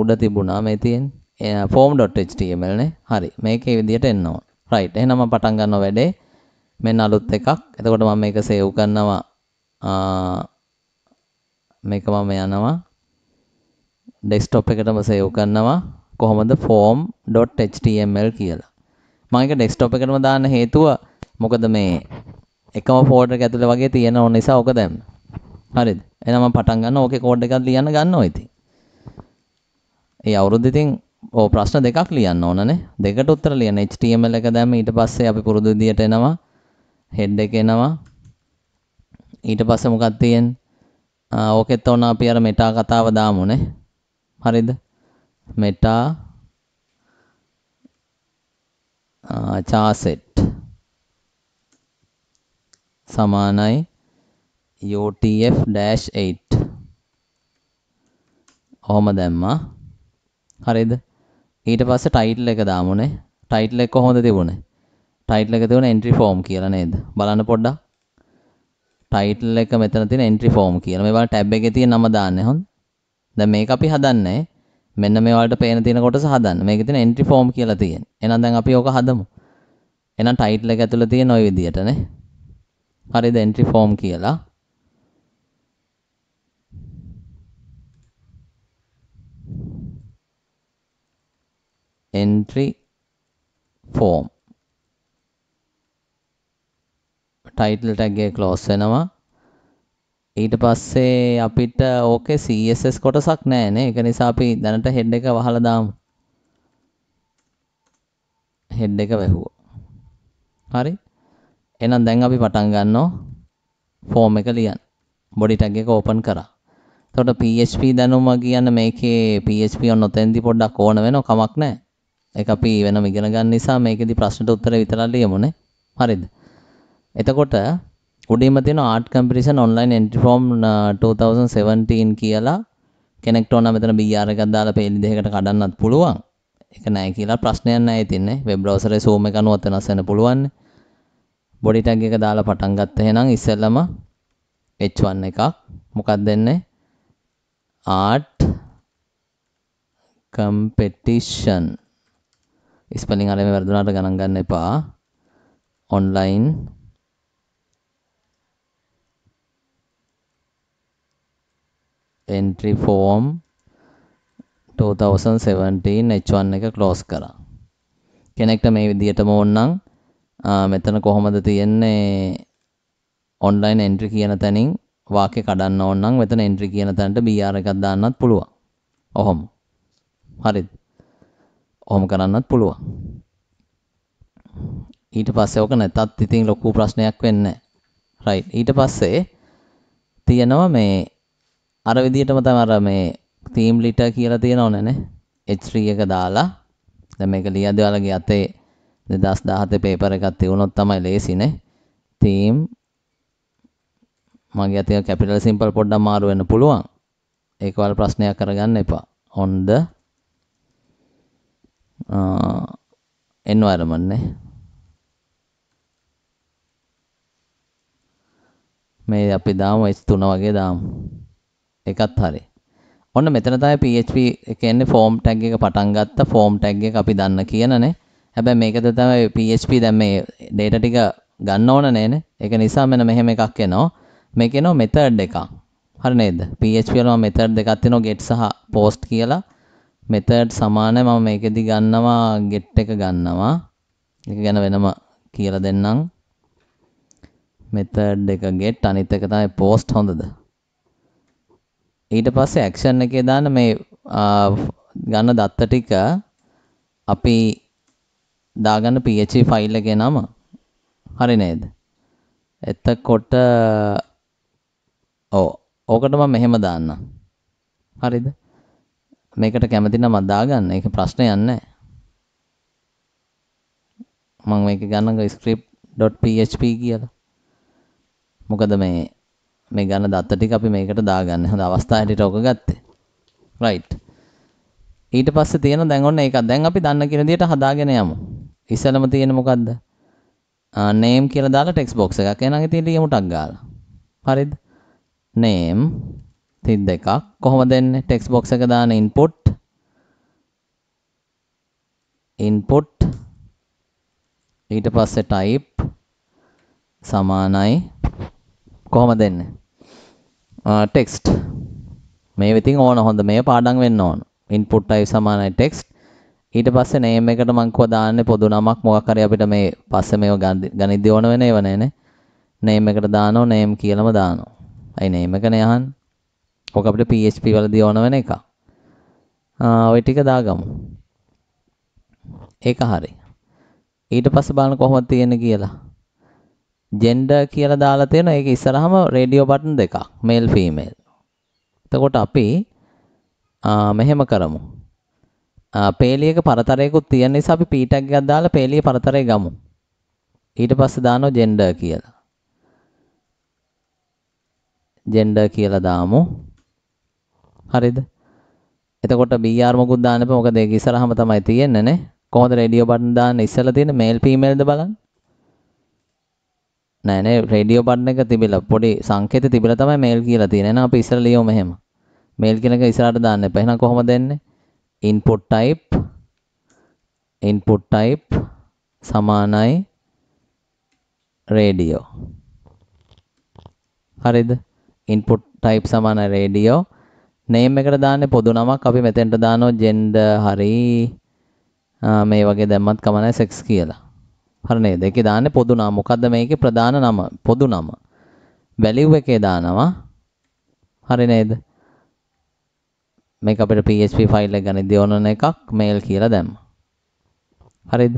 උඩ තිබුණා මේ තියෙන්නේ. form.html නේ. හරි. මේක මේ විදිහට එන්න ඕන. right. එහෙනම් මම පටන් ගන්නවා වැඩේ. මෙන්න අලුත් එකක්. එතකොට මම මේක save කරනවා. මේක මම යනවා desktop එකටම save කරනවා. කොහොමද form.html කියලා. මම ඒක desktop එකටම දාන්න හේතුව මොකද මේ එකම ෆෝල්ඩර් එක ඇතුලේ වගේ තියෙන ඕන නිසා ඕක දැම්ම. හරිද? එහෙනම් මම පටන් ගන්න ඕකේ කෝඩ් එකක් ලියන්න ගන්නවා ඉතින්. ඒ අවුරුද්ද ඉතින් ඕ ප්‍රශ්න දෙකක් ලියන්න ඕනනේ. දෙකට උත්තර ලියන්න HTML එක දැම්ම ඊට පස්සේ අපි පුරුදු විදියට එනවා. head එක එනවා. ඊට පස්සේ මොකක්ද තියෙන්නේ? ඕකෙත් ඕන අපි අර මෙටා කතාව දාමුනේ. හරිද? මෙටා චාසෙට් සමානයි UTF-8 ඔහොම දැම්මා හරිද? ඊට පස්සේ ටයිටල් එක දාමුනේ. ටයිටල් එක කොහොමද තිබුණේ? ටයිටල් එක තිබුණේ entry form කියලා නේද? බලන්න පොඩ්ඩක්. ටයිටල් එක මෙතන තියෙන entry form කියලා. මේ වල ටැබ් එකේ තියෙන නම දාන්නේ හොඳ. දැන් මේක අපි හදන්නේ මෙන්න මේ වලට පේන තියෙන කොටස හදන්න. මේකේ තියෙන entry form කියලා තියෙන. එහෙනම් දැන් අපි ඕක හදමු. එහෙනම් ටයිටල් එක ඇතුළේ තියෙන ওই විදිහටනේ. හරිද entry form කියලා. entry form ටයිටල් ටැග් එක ක්ලෝස් වෙනවා ඊට පස්සේ අපිට ඕකේ CSS කොටසක් නැහැ නේ ඒක නිසා අපි දැනට head එක වහලා දාමු head එක වැහුවා හරි එහෙනම් දැන් අපි පටන් ගන්නවා form එක ලියන්න body tag එක open කරා එතකොට PHP දැනුම කියන්න මේකේ PHP ඔන්න ඔතෙන්දී පොඩ්ඩක් ඕන වෙනව කමක් නැහැ ඒක අපි වෙනම ඉගෙන ගන්න නිසා මේකෙදි ප්‍රශ්නට උත්තර විතරක් ලියමුනේ. හරිද? එතකොට උඩින්ම තියෙන art competition online entry form 2017 uh, කියලා කෙනෙක්ට ඕන මෙතන BR එකක් දාලා පේලි දෙකකට කඩන්නත් පුළුවන්. ඒක නෑ කියලා ප්‍රශ්නයක් නෑ ඉතින්නේ. වෙබ් බ්‍රවුසර් එකේ Zoom එක අනුව වෙනස් වෙන්න පුළුවන්. බොඩි ටැග් එක දාලා පටන් ගත්ත එහෙනම් ඉස්සෙල්ලම H1 එකක් මොකක්ද දෙන්නේ? art competition ස්පෙලිං අරගෙන වැරදුනාට ගණන් ගන්න එපා. online entry form 2017 H1 එක ක්ලෝස් කරා. කෙනෙක්ට මේ විදිහටම ඕනනම් මෙතන කොහොමද තියෙන්නේ online entry කියන තැනින් වාක්‍ය කඩන්න ඕනනම් මෙතන entry කියන තැනට BR එකක් දාන්නත් පුළුවන්. ඔහොම. හරිද? ඔහොම කරන්නත් පුළුවන්. ඊට පස්සේ ඕක නැතත් ඉතින් ලොකු ප්‍රශ්නයක් වෙන්නේ රයිට්. ඊට පස්සේ තියෙනවා මේ අර විදිහටම තමයි අර මේ තීම් ලිටර් කියලා තියෙනවනේ H3 එක දාලා දැන් මේක ලියද්දී ඔයාලගේ අතේ 2017 පේපර් එකක් තියුණොත් තමයි ලේසිනේ. තීම් මගේ අතේ කැපිටල් සිම්පල් පොඩ්ඩක් මාරු වෙන්න පුළුවන්. ඒක වල ප්‍රශ්නයක් කරගන්න එපා. on the එන්වයරන්මන්ට් නේ මේ අපි දාමු S3 වගේ දාමු එකත් හරි ඔන්න මෙතන තමයි PHP කියන්නේ form tag එක පටන් ගත්ත form tag එක අපි දන්න කියනනේ හැබැයි මේකද තමයි PHP දැන් මේ data ටික ගන්න ඕන නේනේ ඒක නිසා මෙන්න මෙහෙම එකක් එනවා මේක එනවා method එකක් හරි නේද PHP වල method දෙකක් තියෙනවා get සහ post කියලා මෙතඩ් සමානයි මම මේකෙදි ගන්නවා get එක ගන්නවා ඒක ගැන වෙනම කියලා දෙන්නම් මෙතඩ් එක get අනිත් එක තමයි post හොඳද ඊට පස්සේ action එකේ දාන්න මේ ගන්න දත්ත ටික අපි දාගන්න PHP ෆයිල් e එකේ නම හරි නේද එතකොට ඕ ඕකට මම මෙහෙම දාන්න හරිද මේකට කැමති නම් අදාගන්න. ඒක ප්‍රශ්නයක් නැහැ. මම මේක ගන්නක script.php කියලා. මොකද මේ මේ ගන්න දත්ත ටික අපි මේකට දාගන්න. හොඳ අවස්ථාවට ඕක ගත්තේ. right ඊට පස්සේ තියෙන දැන් ඔන්න ඒක දැන් අපි දන්න කියන විදියට හදාගෙන යමු. ඉස්සලම තියෙන මොකද්ද? name කියලා දාලා text box එකක්. එහෙනම් ඉතින් ලියමුටක් ගාලා. හරිද? name 32ක් කොහොමද එන්නේ ටෙක්ස්ට් බොක්ස් එක දාන input input ඊට පස්සේ type සමානයි කොහොමද එන්නේ ටෙක්ස්ට් මේ විතින් ඕන හොඳ මේ පාඩම් වෙන්න ඕන input type සමානයි text ඊට පස්සේ name එකට මං කව දාන්නේ පොදු නමක් මොකක් හරි අපිට මේ පස්සේ මේව ගණිද්දී ඕන වෙන ඒව නෑනේ name එකට දානවා name කියලාම දානවා අයි name එකනේ අහන්නේ මොක අපිට PHP වලදී ඕන වෙන එකක්. ඔය ටික දාගමු. ඒක හරි. ඊට පස්සේ බලන්න කොහොමද තියෙන්නේ කියලා. gender කියලා දාලා තියෙන ඒක ඉස්සරහම රේඩියෝ බටන් දෙකක්. male female. එතකොට අපි මෙහෙම කරමු. පේලියක පරතරයකුත් තියෙන නිසා අපි පීටක් එකක් දාලා පේලිය පරතරය ගමු. ඊට පස්සේ දානවා gender කියලා. gender කියලා දාමු. හරිද? එතකොට BR මොකුත් දාන්න එපා. මොකද ඒක ඉස්සරහම තමයි තියෙන්නේ නේ. කොහොමද රේඩියෝ බටන් දාන්න ඉස්සලා තියෙන මේල් ෆීමේල්ද බලන්න. නෑ නේ රේඩියෝ බටන් එක තිබිලා පොඩි සංකේත තිබිලා තමයි මේල් කියලා තියෙන්නේ. එහෙනම් අපි ඉස්සලා ලියමු මෙහෙම. මේල් කියන එක ඉස්සරහට දාන්න එපා. එහෙනම් කොහොමද එන්නේ? input type input type සමානයි රේඩියෝ. හරිද? input type සමානයි රේඩියෝ නේම් එකට දාන්නේ පොදු නමක් අපි මෙතෙන්ට දානවා ජෙන්ඩර් හරි මේ වගේ දැම්මත් කමනයි සෙක්ස් කියලා. හරි නේද? ඒකේ දාන්නේ පොදු නම. මොකද්ද මේකේ ප්‍රධාන නම? පොදු නම. වැලියු එකේ දානවා. හරි නේද? මේක අපිට PHP ෆයිල් එක ගැන දියවන එකක් mail කියලා දැම්මා. හරිද?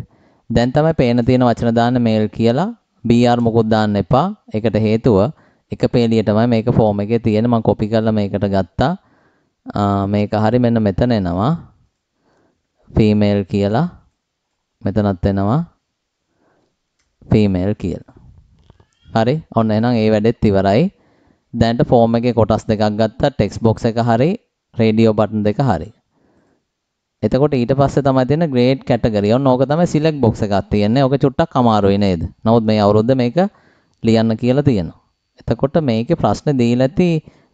දැන් තමයි පේන තියෙන වචන දාන්න මේල් කියලා BR මොකොත් දාන්න එපා. ඒකට හේතුව එක පේලියටමයි මේක ෆෝම් එකේ තියෙන මම කොපි කරලා මේකට ගත්තා. මේක හරි මෙන්න මෙතන එනවා ෆීමේල් කියලා මෙතනත් එනවා ෆීමේල් කියලා. හරි ඔන්න එහෙනම් ඒ වැඩෙත් ඉවරයි. දැන්ට ෆෝම් එකේ කොටස් දෙකක් ගත්තා ටෙක්ස්ට් බොක්ස් එක හරි රේඩියෝ බටන් දෙක හරි. එතකොට ඊට පස්සේ තමයි තියෙන ග්‍රේඩ් කැටගරිය. ඔන්න ඕක තමයි සිලෙක්ට් බොක්ස් එකක් තියෙන්නේ. ඕක චුට්ටක් අමාරුයි නේද? නමුත් මේ අවුරුද්ද මේක ලියන්න කියලා තියෙනවා. එතකොට මේකේ ප්‍රශ්න දීලා ඇති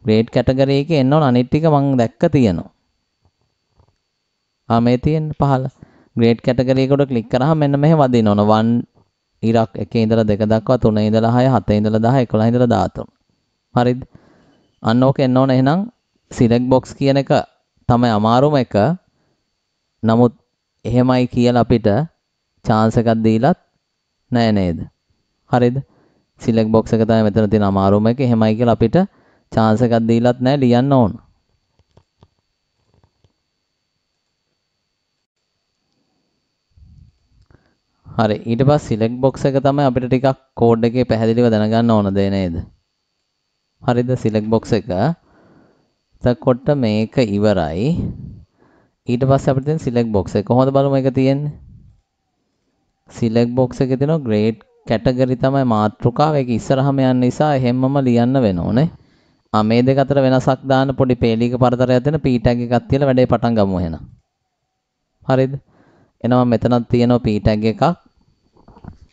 ග්‍රේඩ් කැටගරි එකේ එන්න ඕන අනිත් ටික මම දැක්ක තියෙනවා. ආ මේ තියෙන 15. ග්‍රේඩ් කැටගරි එකට ක්ලික් කරාම මෙන්න මෙහෙ වදින්න ඕන. 1 ඉරක් 1 ඉඳලා 2 දක්වා 3 ඉඳලා 6 7 ඉඳලා 10 11 ඉඳලා 13. හරිද? අන්න ඕක එන්න ඕන එහෙනම් සිලෙක්ට් බොක්ස් කියන එක තමයි අමාරුම එක. නමුත් එහෙමයි කියලා අපිට chance එකක් දීලත් නෑ නේද? හරිද? සිලෙක්ට් බොක්ස් එක තමයි මෙතන තියෙන අමාරුම එක. එහෙමයි කියලා අපිට චාන්ස් එකක් දීලත් නැහැ ලියන්න ඕන. හරි ඊට පස්සේ select box එක තමයි අපිට ටිකක් කෝඩ් එකේ පැහැදිලිව දැනගන්න ඕන දේ නේද? හරිද select box එක. එතකොට මේක ඉවරයි. ඊට පස්සේ අපිට තියෙන select box එක කොහොමද බලමු ඒක තියෙන්නේ? select box එකේ තියෙනවා grade කැටගරි තමයි මාතෘකාව ඒක ඉස්සරහම යන්න නිසා එහෙම්මම ලියන්න වෙනෝනේ මේ දෙක අතර වෙනසක් දාන්න පොඩි පේලීක පරතරයක් දෙන පීටැග් එකක් තියලා වැඩේ පටන් ගමු එහෙනම්. හරිද? එනවා මෙතනක් තියෙනවා පීටැග් එකක්.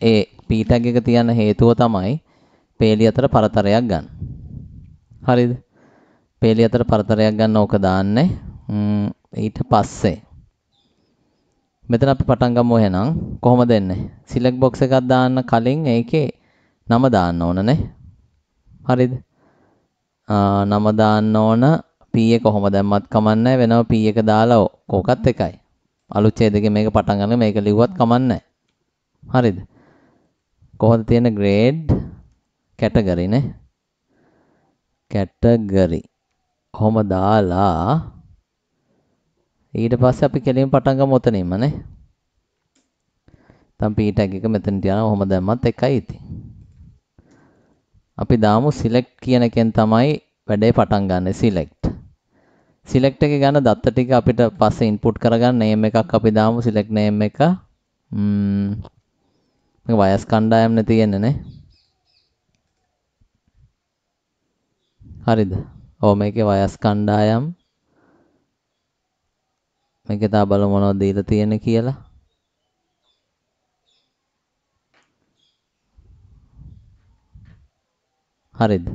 ඒ පීටැග් එක තියන්න හේතුව තමයි පේලී අතර පරතරයක් ගන්න. හරිද? පේලී අතර පරතරයක් ගන්න ඕක දාන්නේ. ඊට පස්සේ මෙතන අපි පටන් ගමු එහෙනම් කොහොමද එන්නේ? සිලෙක්ට් බොක්ස් එකක් දාන්න කලින් ඒකේ නම දාන්න ඕනනේ. හරිද? නම දාන්න ඕන පීය කොහොම දැම්මත් කමන්නේ වෙනව පී එක දාලා කෝකත් එකයි. අලුත් ඡේදකේ මේක පටන් ගන්න මේක ලිව්වත් කමන්නේ හරිද? කොහොමද තියෙන ග්‍රේඩ් කැටගරි නේ? කැටගරි. කොහොම දාලා ඊට පස්සේ අපි කෙලින් පටන් ගමු ඔතනින්ම නේ. තම් පී ටැග් එක මෙතන තියනවා කොහොම දැම්මත් එකයි ඉතින්. අපි දාමු select කියන එකෙන් තමයි වැඩේ පටන් ගන්න select. select එක ගන්න දත්ත ටික අපිට පස්සේ input කරගන්න name එකක් අපි දාමු select name එක. ම්ම් මේක වයස් කණ්ඩායම්නේ තියෙන්නේ නේ. හරිද? ඔව් මේකේ වයස් කණ්ඩායම් මේකේ තා බලමු මොනවද දීලා තියෙන්නේ කියලා. හරිද?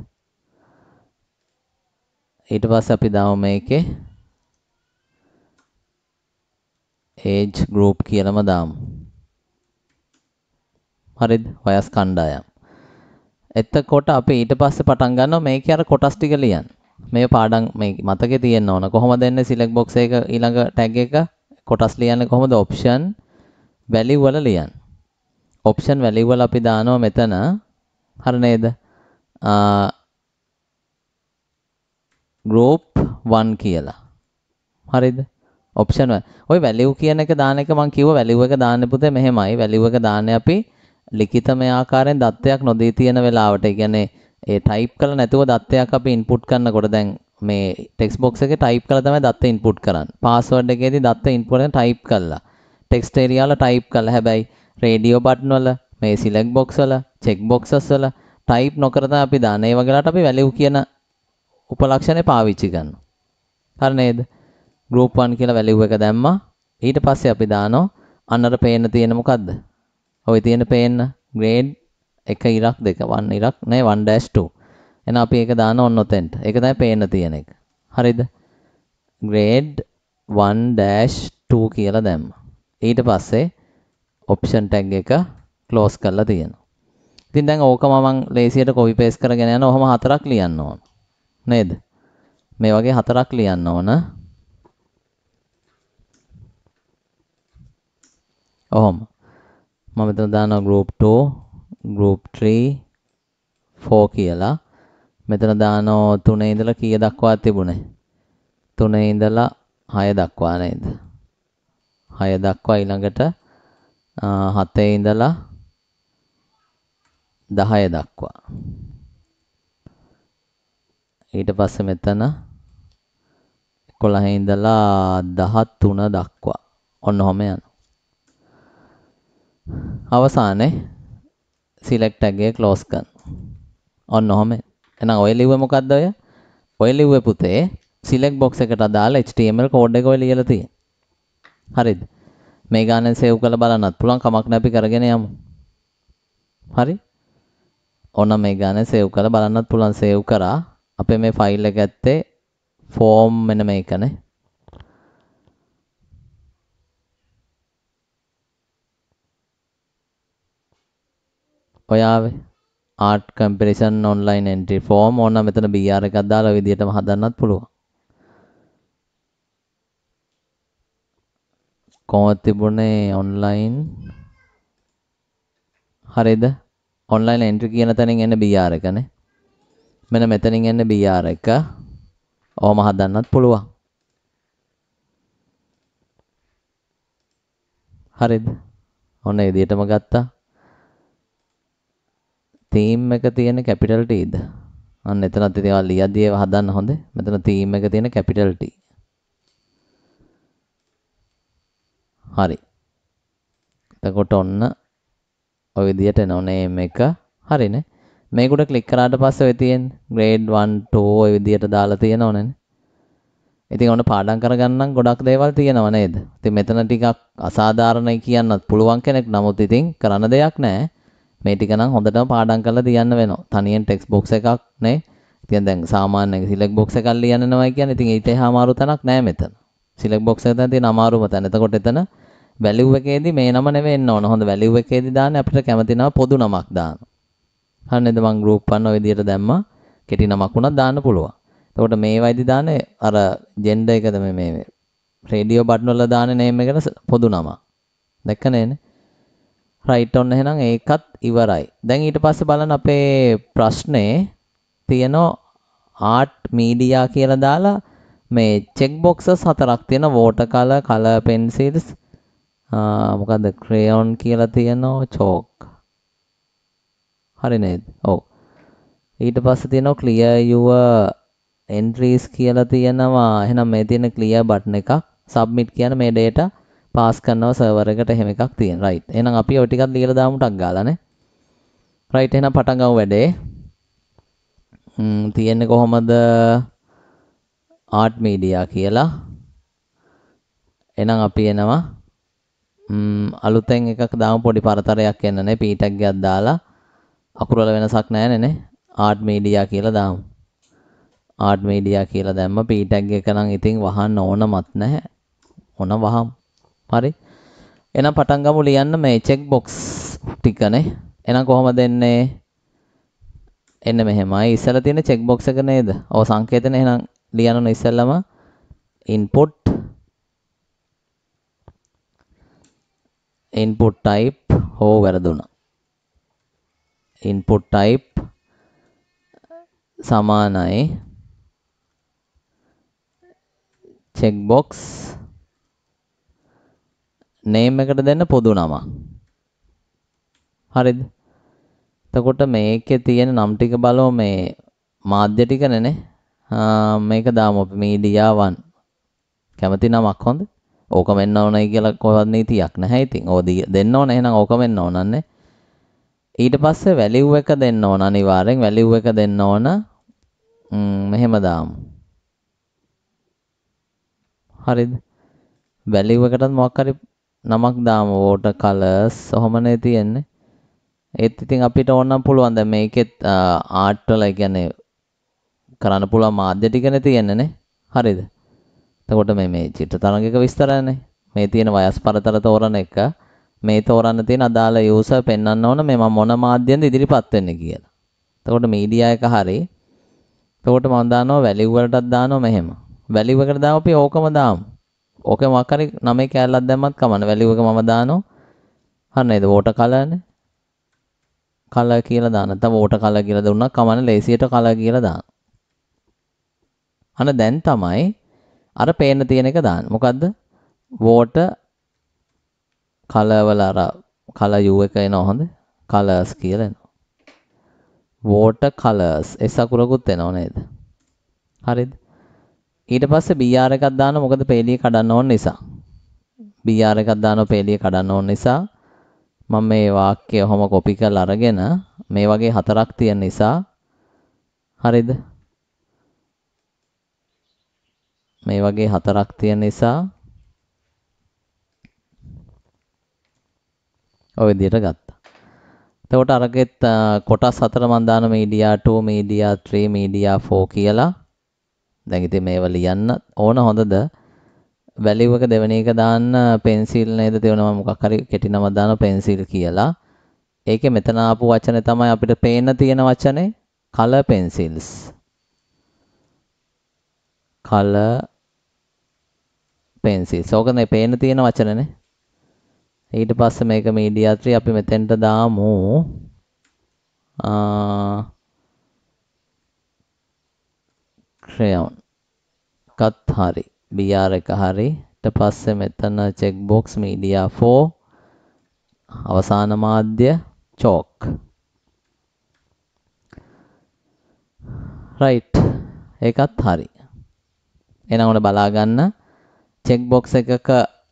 ඊට පස්සේ අපි දාමු මේකේ age group කියලාම දාමු. හරිද? වයස් කණ්ඩායම්. එතකොට අපි ඊට පස්සේ පටන් ගන්නවා මේකේ අර කොටස් ටික ලියන්න. මේ පාඩම් මේ මතකේ තියෙන්න ඕන. කොහොමද එන්නේ select box එක ඊළඟ tag එක කොටස් ලියන්නේ කොහොමද? option value වල ලියන්න. option value වල අපි දානවා මෙතන. හරි නේද? uh, group 1 කියලා. හරිද? ඔප්ෂන් ඔය වැලිව් කියන එක දාන එක මම කිව්වා වැලිව් එක දාන්න පුතේ මෙහෙමයි. වැලිව් එක දාන්නේ අපි ලිඛිතමය ආකාරයෙන් දත්තයක් නොදී තියෙන වෙලාවට. ඒ කියන්නේ ඒ ටයිප් කරලා නැතුව දත්තයක් අපි ඉන්පුට් කරනකොට දැන් මේ ටෙක්ස්ට් බොක්ස් එකේ ටයිප් කරලා තමයි දත්ත ඉන්පුට් කරන්නේ. පාස්වර්ඩ් එකේදී දත්ත ඉන්පුට් කරලා ටයිප් කළා. ටෙක්ස්ට් ඒරියා වල ටයිප් කළා. හැබැයි රේඩියෝ බටන් වල මේ සිලෙක්ට් බොක්ස් වල චෙක් බොක්සස් වල ටයිප් නොකර අපි දාන ඒ වගේලාට අපි වැලියු කියන උපලක්ෂණය පාවිච්චි කරනවා. හරි නේද? group 1 කියලා වැලියු එක දැම්මා. ඊට පස්සේ අපි දානවා අන්නර පේන්න තියෙන මොකද්ද? ඔය තියෙන පේන්න grade 1 ඉරක් 2 1 ඉරක් නෑ 1-2. එහෙනම් අපි ඒක දාන ඔන්න ඔතෙන්ට. ඒක තමයි පේන්න තියෙන එක. හරිද? grade 1-2 කියලා දැම්මා. ඊට පස්සේ option tag එක close කරලා තියෙනවා. ඉතින් දැන් ඕකම මම ලේසියට copy paste කරගෙන යන ඔහම හතරක් ලියන්න ඕන. නේද? මේ වගේ හතරක් ලියන්න ඕන. ඔහොම. මම මෙතන දානවා group 2, group 3, 4 කියලා. මෙතන දානවා 3 ඉඳලා කීය දක්වා තිබුණේ? 3 ඉඳලා 6 දක්වා නේද? 6 දක්වා ඊළඟට 7 ඉඳලා 10 දක්වා. ඊට පස්සේ මෙතන 11 ඉඳලා 13 දක්වා. ඔන්න ඔහම යනවා. අවසානයේ select tag එක close කරනවා. ඔන්න ඔහම. එහෙනම් ඔය ලිව්වේ මොකද්ද ඔය? ඔය ලිව්වේ පුතේ select box එකට අදාළ HTML code එක ඔය ලියලා තියෙන්නේ. හරිද? මේ ගාන සේව් කරලා බලන්නත් පුළුවන් කමක් නැපි කරගෙන යමු. හරි? ඔන්න මේ ගානේ සේව් කරලා බලන්නත් පුළුවන් සේව් කරා. අපේ මේ ෆයිල් එක ඇත්තේ ෆෝම් වෙන මේකනේ. ඔයාවේ art competition online entry form ඕන මෙතන BR එකක් දාලා විදිහටම හදන්නත් පුළුවන්. කොහොමද තිබුණේ ඔන්ලයින් හරිද? ඔන්ලයින් එන්ට්‍රි කියන තැනින් එන්න BR එකනේ. මෙන්න මෙතනින් එන්න BR එක. ඕම හදන්නත් පුළුවන්. හරිද? ඔන්න ඒ විදිහටම ගත්තා. තීම් එක තියෙන කැපිටල් T ද? අන්න එතනත් ඉතින් ඔයාලා ලියද්දී ඒව හදන්න හොඳේ. මෙතන තීම් එක තියෙන කැපිටල් T. හරි. එතකොට ඔන්න ඔය විදිහට එනවා name එක. හරිනේ. මේකට ක්ලික් කරාට පස්සේ ඔය තියෙන්නේ grade 1 2 ඔය විදිහට දාලා තියෙනවනේ. ඉතින් ඔන්න පාඩම් කරගන්නම් ගොඩක් දේවල් තියෙනව නේද? ඉතින් මෙතන ටිකක් අසාධාරණයි කියන්නත් පුළුවන් කෙනෙක් නමුත් ඉතින් කරන්න දෙයක් නැහැ. මේ ටික නම් හොඳටම පාඩම් කරලා තියන්න වෙනවා. තනියෙන් ටෙක්ස්ට් බොක්ස් එකක් නේ. ඉතින් දැන් සාමාන්‍ය සිලෙක්ට් බොක්ස් එකක් ලියන්න නවයි කියන්නේ. ඉතින් ඊට එහා අමාරු තැනක් නැහැ මෙතන. සිලෙක්ට් බොක්ස් එක දැන් තියෙන අමාරුම තැන. එතකොට එතන වැලිව් එකේදී මේ නම නෙවෙයි එන්න ඕන. හොඳ වැලිව් එකේදී දාන්නේ අපිට කැමති නම පොදු නමක් දාන්න. හරිනේද මං ගෲප් කරන ওই විදියට දැම්මා. කෙටි නමක් උනත් දාන්න පුළුවන්. එතකොට මේ වයිදි දාන්නේ අර ජෙන්ඩර් එකද මේ මේ රේඩියෝ බටන් වල දාන්නේ නේම් එකට පොදු නම. දැක්ක නේනේ? රයිට් ඔන්න එහෙනම් ඒකත් ඉවරයි. දැන් ඊට පස්සේ බලන්න අපේ ප්‍රශ්නේ තියෙන ආර්ට් මීඩියා කියලා දාලා මේ චෙක් බොක්සස් හතරක් තියෙන වෝටර් කලර්, කලර් පෙන්සිල්ස්, මොකද්ද ක්‍රයොන් කියලා තියෙනවා චෝක් හරි නේද ඔව් ඊට පස්සේ තියෙනවා clear your entries කියලා තියෙනවා එහෙනම් මේ තියෙන clear button එකක් submit කියන මේ data පාස් කරනවා සර්වර් එකට එහෙම එකක් තියෙන right එහෙනම් අපි ඔය ටිකක් ලියලා දාමු ටක් ගාලානේ right එහෙනම් පටන් ගමු වැඩේ ම් තියෙන්නේ කොහමද art media කියලා එහෙනම් අපි එනවා අලුතෙන් එකක් දාම පොඩි පරතරයක් එන්නනේ පීටැක් ගයක් දාලා අකුරු වල වෙනසක් නැහැ නේ ආඩ් මීඩියා කියලා දාමු ආඩ් මීඩියා කියලා දැම්ම පීටැක් එක නම් ඉතින් වහන්න ඕනමත් නැහැ ඕන වහම් හරි එහෙනම් පටන් ගමු ලියන්න මේ චෙක් බොක්ස් ටිකනේ එහෙනම් කොහොමද එන්නේ එන්න මෙහෙමයි ඉස්සලා තියෙන චෙක් බොක්ස් එක නේද ඔව් සංකේතන එහෙනම් ලියන්න ඉස්සෙල්ලම input input type හෝ වැරදුනා. input type සමානයි checkbox name එකට දෙන්න පොදු නමක්. හරිද? එතකොට මේකේ තියෙන නම් ටික බලව මේ මාධ්‍ය ටිකනේ නේ. මේක දාමු අපි මීඩියා 1. කැමති නමක් හොඳයි. ඕක වෙන්න ඕනයි කියලා කොහොමවත් නීතියක් නැහැ ඉතින්. ඕක දෙන්න ඕන එහෙනම් ඕක වෙන්න ඕනන්නේ. ඊට පස්සේ වැලිව් එක දෙන්න ඕන අනිවාර්යෙන් වැලිව් එක දෙන්න ඕන. මෙහෙම දාමු. හරිද? වැලිව් එකටත් මොකක් හරි නමක් දාමු වෝටර් කලර්ස් ඔහොමනේ තියෙන්නේ. ඒත් ඉතින් අපිට ඕනම් පුළුවන් දැන් මේකෙත් ආට් වල කියන්නේ කරන්න පුළුවන් මාධ්‍ය ටිකනේ තියෙන්නේ නේ. හරිද? එතකොට මේ මේ චිත්‍ර තරංගයක විස්තරයනේ. මේ තියෙන වයස් පරතර තෝරන එක මේ තෝරන්න තියෙන අදාළ යූසර් පෙන්වන්න ඕන මේ මම මොන මාධ්‍යෙන්ද ඉදිරිපත් වෙන්නේ කියලා. එතකොට මීඩියා එක හරි එතකොට මම දානවා වැලිව් වලටත් දානවා මෙහෙම. වැලිව් එකට දාම අපි ඕකම දාමු. ඕකේ මොකක් හරි නමේ කැලලක් දැම්මත් කමන්න වැලිව් එක මම දානවා. හරි නේද? වෝටර් කලර්නේ. කලර් කියලා දාන්න. නැත්නම් වෝටර් කලර් කියලා දුන්නා කමන්න ලේසියට කලර් කියලා දාන්න. අන දැන් තමයි අර පේන්න තියෙන එක දාන්න. මොකද්ද? water color වල අර color U එක එනවා හොඳ. colors කියලා එනවා. water colors ඒ සකුරකුත් එනව නේද? හරිද? ඊට පස්සේ BR එකක් දාන්න මොකද පේලිය කඩන්න ඕන නිසා. BR එකක් දානවා පේලිය කඩන්න ඕන නිසා මම මේ වාක්‍යය ඔහොම කොපි කරලා අරගෙන මේ වගේ හතරක් තියෙන නිසා හරිද? මේ වගේ හතරක් තියෙන නිසා ඔය විදිහට ගත්තා. එතකොට අරගෙත් කොටස් හතර මන් දාන මීඩියා 2, මීඩියා 3, මීඩියා 4 කියලා. දැන් ඉතින් මේව ලියන්න ඕන හොඳද? වැලිව් එක දෙවෙනි එක දාන්න පෙන්සිල් නේද තියෙනවා මොකක් හරි කෙටි නමක් දාන පෙන්සිල් කියලා. ඒකේ මෙතන ආපු වචනේ තමයි අපිට පේන්න තියෙන වචනේ color pencils. color එක්ස්පෙන්සිස්. ඕකනේ පේන්න තියෙන වචනනේ. ඊට පස්සේ මේක මීඩියා 3 අපි මෙතෙන්ට දාමු. ආ ක්‍රයොන්. කත් හරි. BR එක හරි. ඊට පස්සේ මෙතන චෙක් බොක්ස් මීඩියා 4 අවසාන මාධ්‍ය චෝක්. රයිට්. ඒකත් හරි. එනකොට බලා ගන්න චෙක් බොක්ස් එකක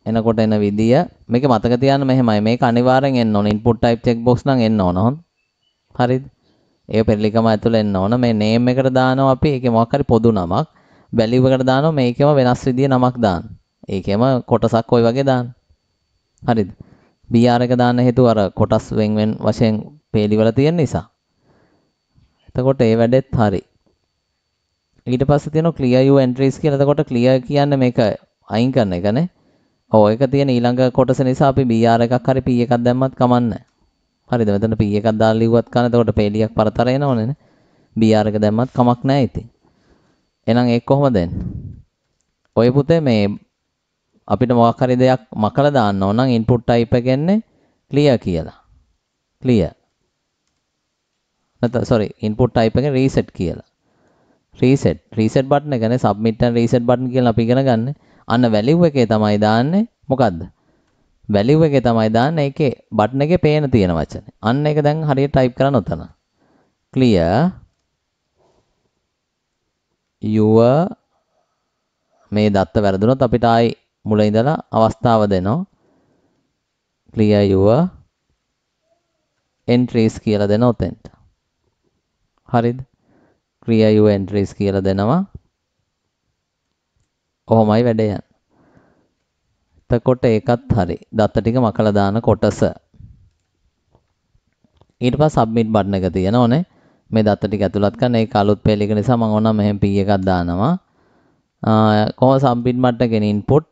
එනකොට එන විදිය මේක මතක තියාන්න මෙහෙමයි මේක අනිවාර්යෙන් එන්න ඕන ඉන්පුට් ටයිප් චෙක් බොක්ස් නම් එන්න ඕන හොන් හරිද ඒ පෙරලිකම ඇතුළේ එන්න ඕන මේ නේම් එකට දානවා අපි ඒකේ මොකක් හරි පොදු නමක් වැලියු එකට දානවා මේකෙම වෙනස් විදිය නමක් දාන්න ඒකෙම කොටසක් ওই වගේ දාන්න හරිද BR එක දාන්න හේතුව අර කොටස් වෙන් වෙන් වශයෙන් පේලිවල තියෙන නිසා එතකොට ඒ වැඩෙත් හරි ඊට පස්සේ තියෙනවා clear you entries කියලා. එතකොට clear කියන්නේ මේක අයින් කරන එකනේ. ඔව් ඒක තියෙන ඊළඟ කොටස නිසා අපි BR එකක් හරි P එකක් දැම්මත් කමක් නැහැ. හරිද? මෙතන P එකක් දාලා ලිව්වත් කන. එතකොට පේලියක් පරතර එනවනේ නේ. BR එක දැම්මත් කමක් නැහැ ඉතින්. එහෙනම් ඒක කොහොමද එන්නේ? ඔය පුතේ මේ අපිට මොකක් හරි දෙයක් මකලා දාන්න ඕන නම් input type එක යන්නේ clear කියලා. clear. නැත්නම් sorry input type එකෙන් reset කියලා. reset reset button එකනේ submit and reset button කියලා අපි ඉගෙන ගන්නේ. අන්න වැලිව් එකේ තමයි දාන්නේ මොකද්ද? වැලිව් එකේ තමයි දාන්නේ ඒකේ බටන් එකේ පේන තියෙන වචනේ. අන්න ඒක දැන් හරියට ටයිප් කරන්න ඔතන. clear your මේ දත්ත වැරදුනොත් අපිට ආයි මුල ඉඳලා අවස්ථාව දෙනවා. clear your entries කියලා දෙන ඔතෙන්ට. හරිද? clear your entries කියලා දෙනවා. කොහොමයි වැඩ යන්නේ. එතකොට ඒකත් හරි. දත්ත ටික මකලා දාන කොටස. ඊට පස්සේ සබ්මිට් බටන් එක තියෙනවනේ. මේ දත්ත ටික ඇතුළත් කරන ඒක අලුත් පෙළ එක නිසා මම ඕනම් මෙහෙම P එකක් දානවා. කොහොම සබ්මිට් බටන් එකෙන් input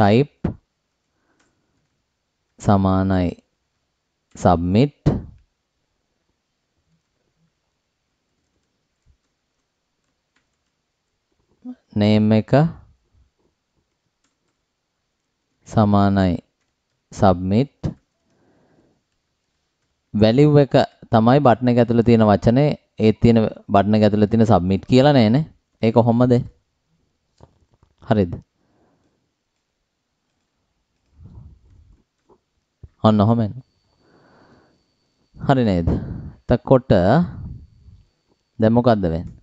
type සමානයි submit name එක සමානයි submit value එක තමයි බටන් එක ඇතුළේ තියෙන වචනේ ඒ තියෙන බටන් එක ඇතුළේ තියෙන submit කියලා නෑනේ. ඒක කොහොමද? හරිද? අන්න ඔහම එනවා. හරි නේද? එතකොට දැන් මොකද්ද වෙන්නේ?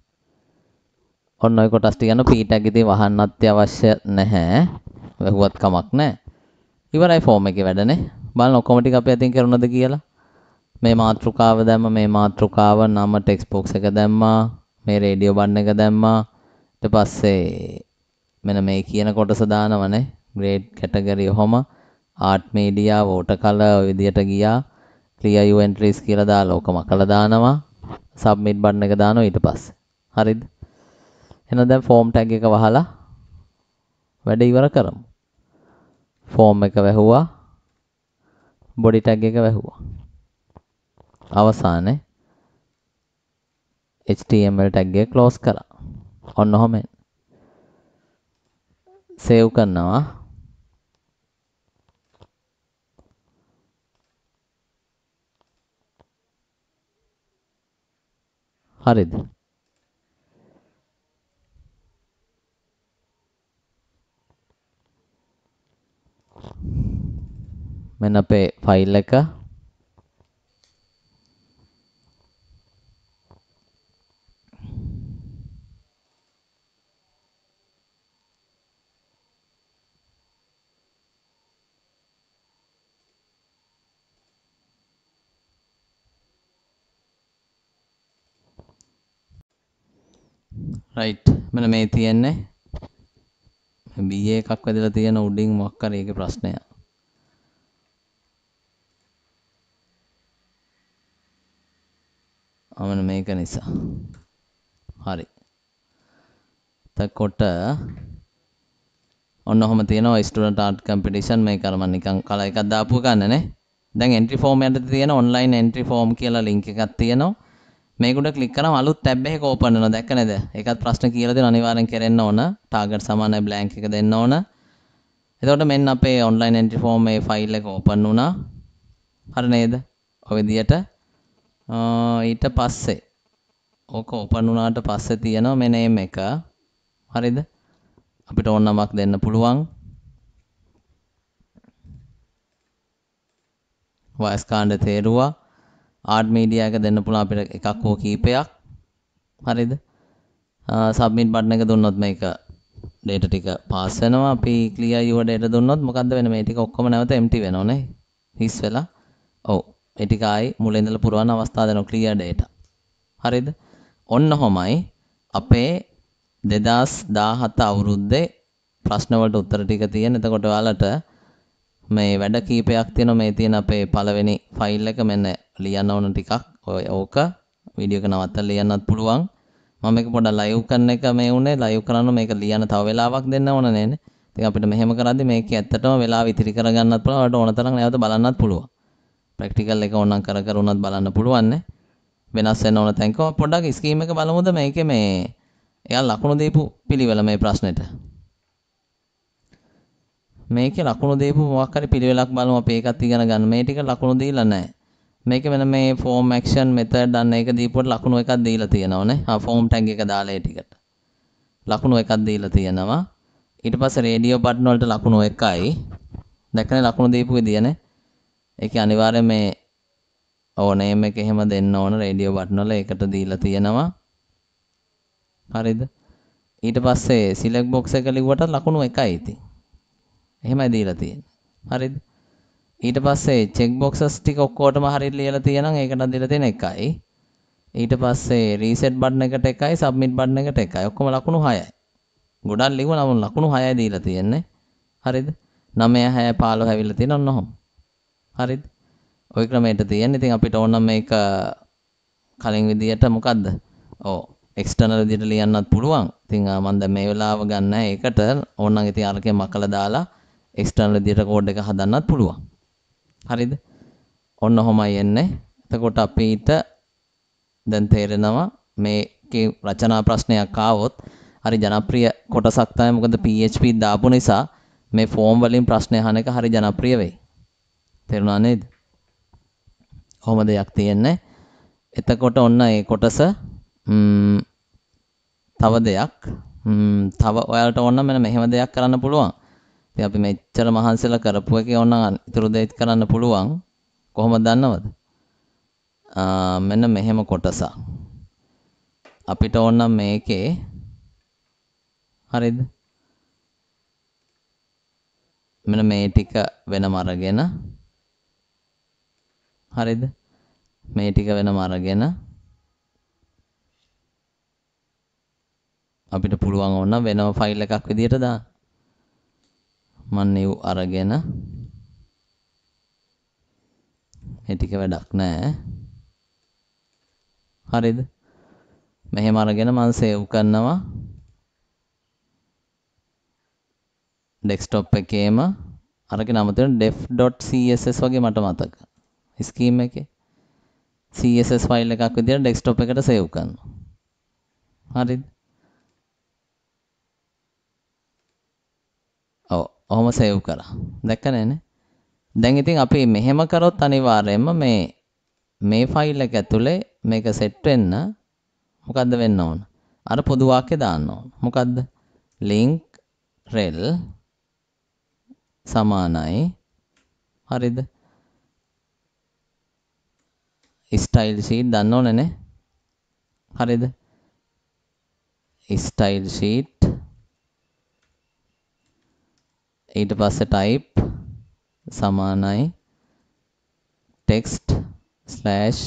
ඔන්න ඔය කොටස් ටික යන පීටක් ඉතින් වහන්නත් අවශ්‍ය නැහැ. වැහුවත් කමක් නැහැ. ඉවරයි ෆෝම් එකේ වැඩනේ. බලන්න ඔක්කොම ටික අපි අතින් කරනවද කියලා. මේ මාතෘකාව දැම්ම මේ මාතෘකාව නම ටෙක්ස්ට් බොක්ස් එක දැම්මා. මේ රේඩියෝ බටන් එක දැම්මා. ඊට පස්සේ මෙන්න මේ කියන කොටස දානවනේ. ග්‍රේඩ් කැටගරි ඔහොම ආට් මීඩියා වෝට කල විදියට ගියා ක්ලිය යුවෙන්ට්‍රීස් කියලා දාලා ඕකම කළා දානවා සබ්මිට් බටන් එක දානවා ඊට පස්සේ හරිද එහෙනම් දැන් ෆෝම් ටැග් එක වහලා වැඩ ඉවර කරමු. ෆෝම් එක වැහුවා. බොඩි ටැග් එක වැහුවා. අවසානයේ HTML ටැග් එක ක්ලෝස් කරා. ඔන්න ඔහොමයි. සේව් කරනවා. හරිද? මෙන්න අපේ ෆයිල් එක රයිට් මෙන මේ තියෙන්නේ BA එකක් වැදලා තියෙන උඩින් මොකක් හරි ඒකේ ප්‍රශ්නයක් අමන මේක නිසා. හරි. එතකොට ඔන්න ඔහොම තියෙනවා ස්ටුඩන්ට් ආර්ට් කම්පිටිෂන් මේක අර මම නිකන් කල එකක් දාපුව ගන්නනේ. දැන් එන්ට්‍රි ෆෝම් යටතේ තියෙන ඔන්ලයින් එන්ට්‍රි ෆෝම් කියලා ලින්ක් එකක් තියෙනවා. මේකට ක්ලික් කරාම අලුත් ටැබ් එකක ඕපන් වෙනවා. දැක්ක නේද? ඒකත් ප්‍රශ්න කියලා දෙන අනිවාර්යෙන් කරෙන්න ඕන. ටාගට් සමානයි බ්ලැන්ක් එක දෙන්න ඕන. එතකොට මෙන්න අපේ ඔන්ලයින් එන්ට්‍රි ෆෝම් මේ ෆයිල් එක ඕපන් වුණා. හරි නේද? ඔය විදියට ඊට පස්සේ ඕක උපන්නුනාට පස්සේ තියෙනවා මෙනේම් එක. හරිද? අපිට ඕන නමක් දෙන්න පුළුවන්. වයස් කාණ්ඩ තේරුවා. ආඩ් මීඩියා එක දෙන්න පුළුවන් අපිට එකක් හෝ කීපයක්. හරිද? සබ්මිට් බටන් එක දුන්නොත් මේක ඩේට ටික පාස් වෙනවා. අපි ක්ලියර් යුව ඩේට දුන්නොත් මොකද්ද වෙන්නේ? මේ ටික ඔක්කොම නැවත empty වෙනවනේ. හිස් වෙලා. ඔව්. ඒ ටික ආයි මුල ඉඳලා පුරවන අවස්ථාව දෙනවා ක්ලියර් ඩේටා. හරිද? ඔන්න හොමයි අපේ 2017 අවුරුද්දේ ප්‍රශ්න වලට උත්තර ටික තියෙන. එතකොට ඔයාලට මේ වැඩ කීපයක් තියෙනවා මේ තියෙන අපේ පළවෙනි ෆයිල් එක මෙන්න ලියන්න ඕන ටිකක්. ඔය ඕක වීඩියෝ එක නවත්තලා ලියන්නත් පුළුවන්. මම මේක පොඩ්ඩක් ලයිව් කරන එක මේ උනේ ලයිව් කරන්න මේක ලියන්න තව වෙලාවක් දෙන්න ඕන නේද? ඉතින් අපිට මෙහෙම කරද්දි මේක ඇත්තටම වෙලාව ඉතිරි කරගන්නත් පුළුවන්. ඔයාලට ඕන තරම් නැවත බලන්නත් පුළුවන්. ප්‍රැක්ටිකල් එක ඕනම් කර කර උනත් බලන්න පුළුවන් වෙනස් වෙන්න ඕන තැන්ක පොඩ්ඩක් ස්කීම් එක බලමුද මේකේ මේ එයා ලකුණු දීපු පිළිවෙල මේ ප්‍රශ්නෙට මේකේ ලකුණු දීපු මොකක් හරි පිළිවෙලක් බලමු අපි ඒකත් ඉගෙන ගන්න. මේ ටික ලකුණු දීලා නැහැ. මේක වෙන මේ form action method අන්න ඒක දීපුවට ලකුණු එකක් දීලා තියෙනවනේ. ආ form tag එක දාලා ඒ ටිකට. ලකුණු එකක් දීලා තියෙනවා. ඊට පස්සේ radio button වලට ලකුණු එකයි. දැකනේ ලකුණු දීපු විදියනේ. ඒක අනිවාර්ය මේ ඕනේම එක එහෙම දෙන්න ඕන රේඩියෝ බට්නොල ඒකට දීලා තියෙනවා හරිද ඊට පස්සේ සිලෙක් බොක්ස් එක ලිව්වට ලකුණු එකයි ඉතින් එහෙමයි දීලා තියෙන්නේ හරිද ඊට පස්සේ චෙක් බොක්සස් ටික ඔක්කොටම හරියට ලියලා තියෙනනම් ඒකට දීලා තියෙන එකයි ඊට පස්සේ රීසෙට් බටන් එකට එකයි සබ්මිට් බටන් එකට එකයි ඔක්කොම ලකුණු 6යි ගොඩක් ලිව්ව නම් ලකුණු 6යි දීලා තියෙන්නේ හරිද 9 6 15 ඇවිල්ලා තියෙනවා ඔන්න ඔහොම හරිද? ওই ක්‍රමයට තියෙන. ඉතින් අපිට ඕන නම් මේක කලින් විදියට මොකද්ද? ඔව් එක්ස්ටර්නල් විදියට ලියන්නත් පුළුවන්. ඉතින් මම දැන් මේ වෙලාව ගන්න ඒකට ඕන නම් ඉතින් අරකේ මකලා දාලා එක්ස්ටර්නල් විදියට කෝඩ් එක හදන්නත් පුළුවන්. හරිද? ඔන්න ඔහොමයි එන්නේ. එතකොට අපිට දැන් තේරෙනවා මේකේ රචනා ප්‍රශ්නයක් ආවොත් හරි ජනප්‍රිය කොටසක් තමයි මොකද PHP දාපු නිසා මේ ෆෝම් වලින් ප්‍රශ්න අහන එක හරි ජනප්‍රිය වෙයි. තේරුණා නේද? කොහොම දෙයක් තියෙන්නේ. එතකොට ඔන්න ඒ කොටස තව දෙයක් තව ඔයාලට ඕන මෙන්න මෙහෙම දෙයක් කරන්න පුළුවන්. ඉතින් අපි මෙච්චර මහන්සිලා කරපු එකේ ඕන ඉතුරු දෙයක් කරන්න පුළුවන්. කොහොමද දන්නවද? මෙන්න මෙහෙම කොටසක්. අපිට ඕන මේකේ හරිද? මෙන්න මේ ටික වෙනම අරගෙන හරිද? මේ ටික වෙනම අරගෙන අපිට පුළුවන් ඕන වෙනම ෆයිල් එකක් විදියට දාන්න. මම new අරගෙන මේ ටික වැඩක් නැහැ. හරිද? මෙහෙම අරගෙන මම සේව් කරනවා. desktop එකේම අරගෙන අමතන def.css වගේ මට මතක. ස්කීම් එකේ CSS ෆයිල් එකක් විදිහට desktop එකට save කරනවා. හරිද? ඔව්, ඔහොම save කරා. දැක්කනේ නේ? දැන් ඉතින් අපි මෙහෙම කරොත් අනිවාර්යයෙන්ම මේ මේ ෆයිල් එක ඇතුලේ මේක set වෙන්න මොකද්ද වෙන්න ඕන? අර පොදු වාක්‍ය දාන්න ඕන. මොකද්ද? link rel සමානයි හරිද? ස්ටයිල් ෂීට් දන්න ඕනනේ හරිද ස්ටයිල් ෂීට් ඊට පස්සේ type සමානයි text slash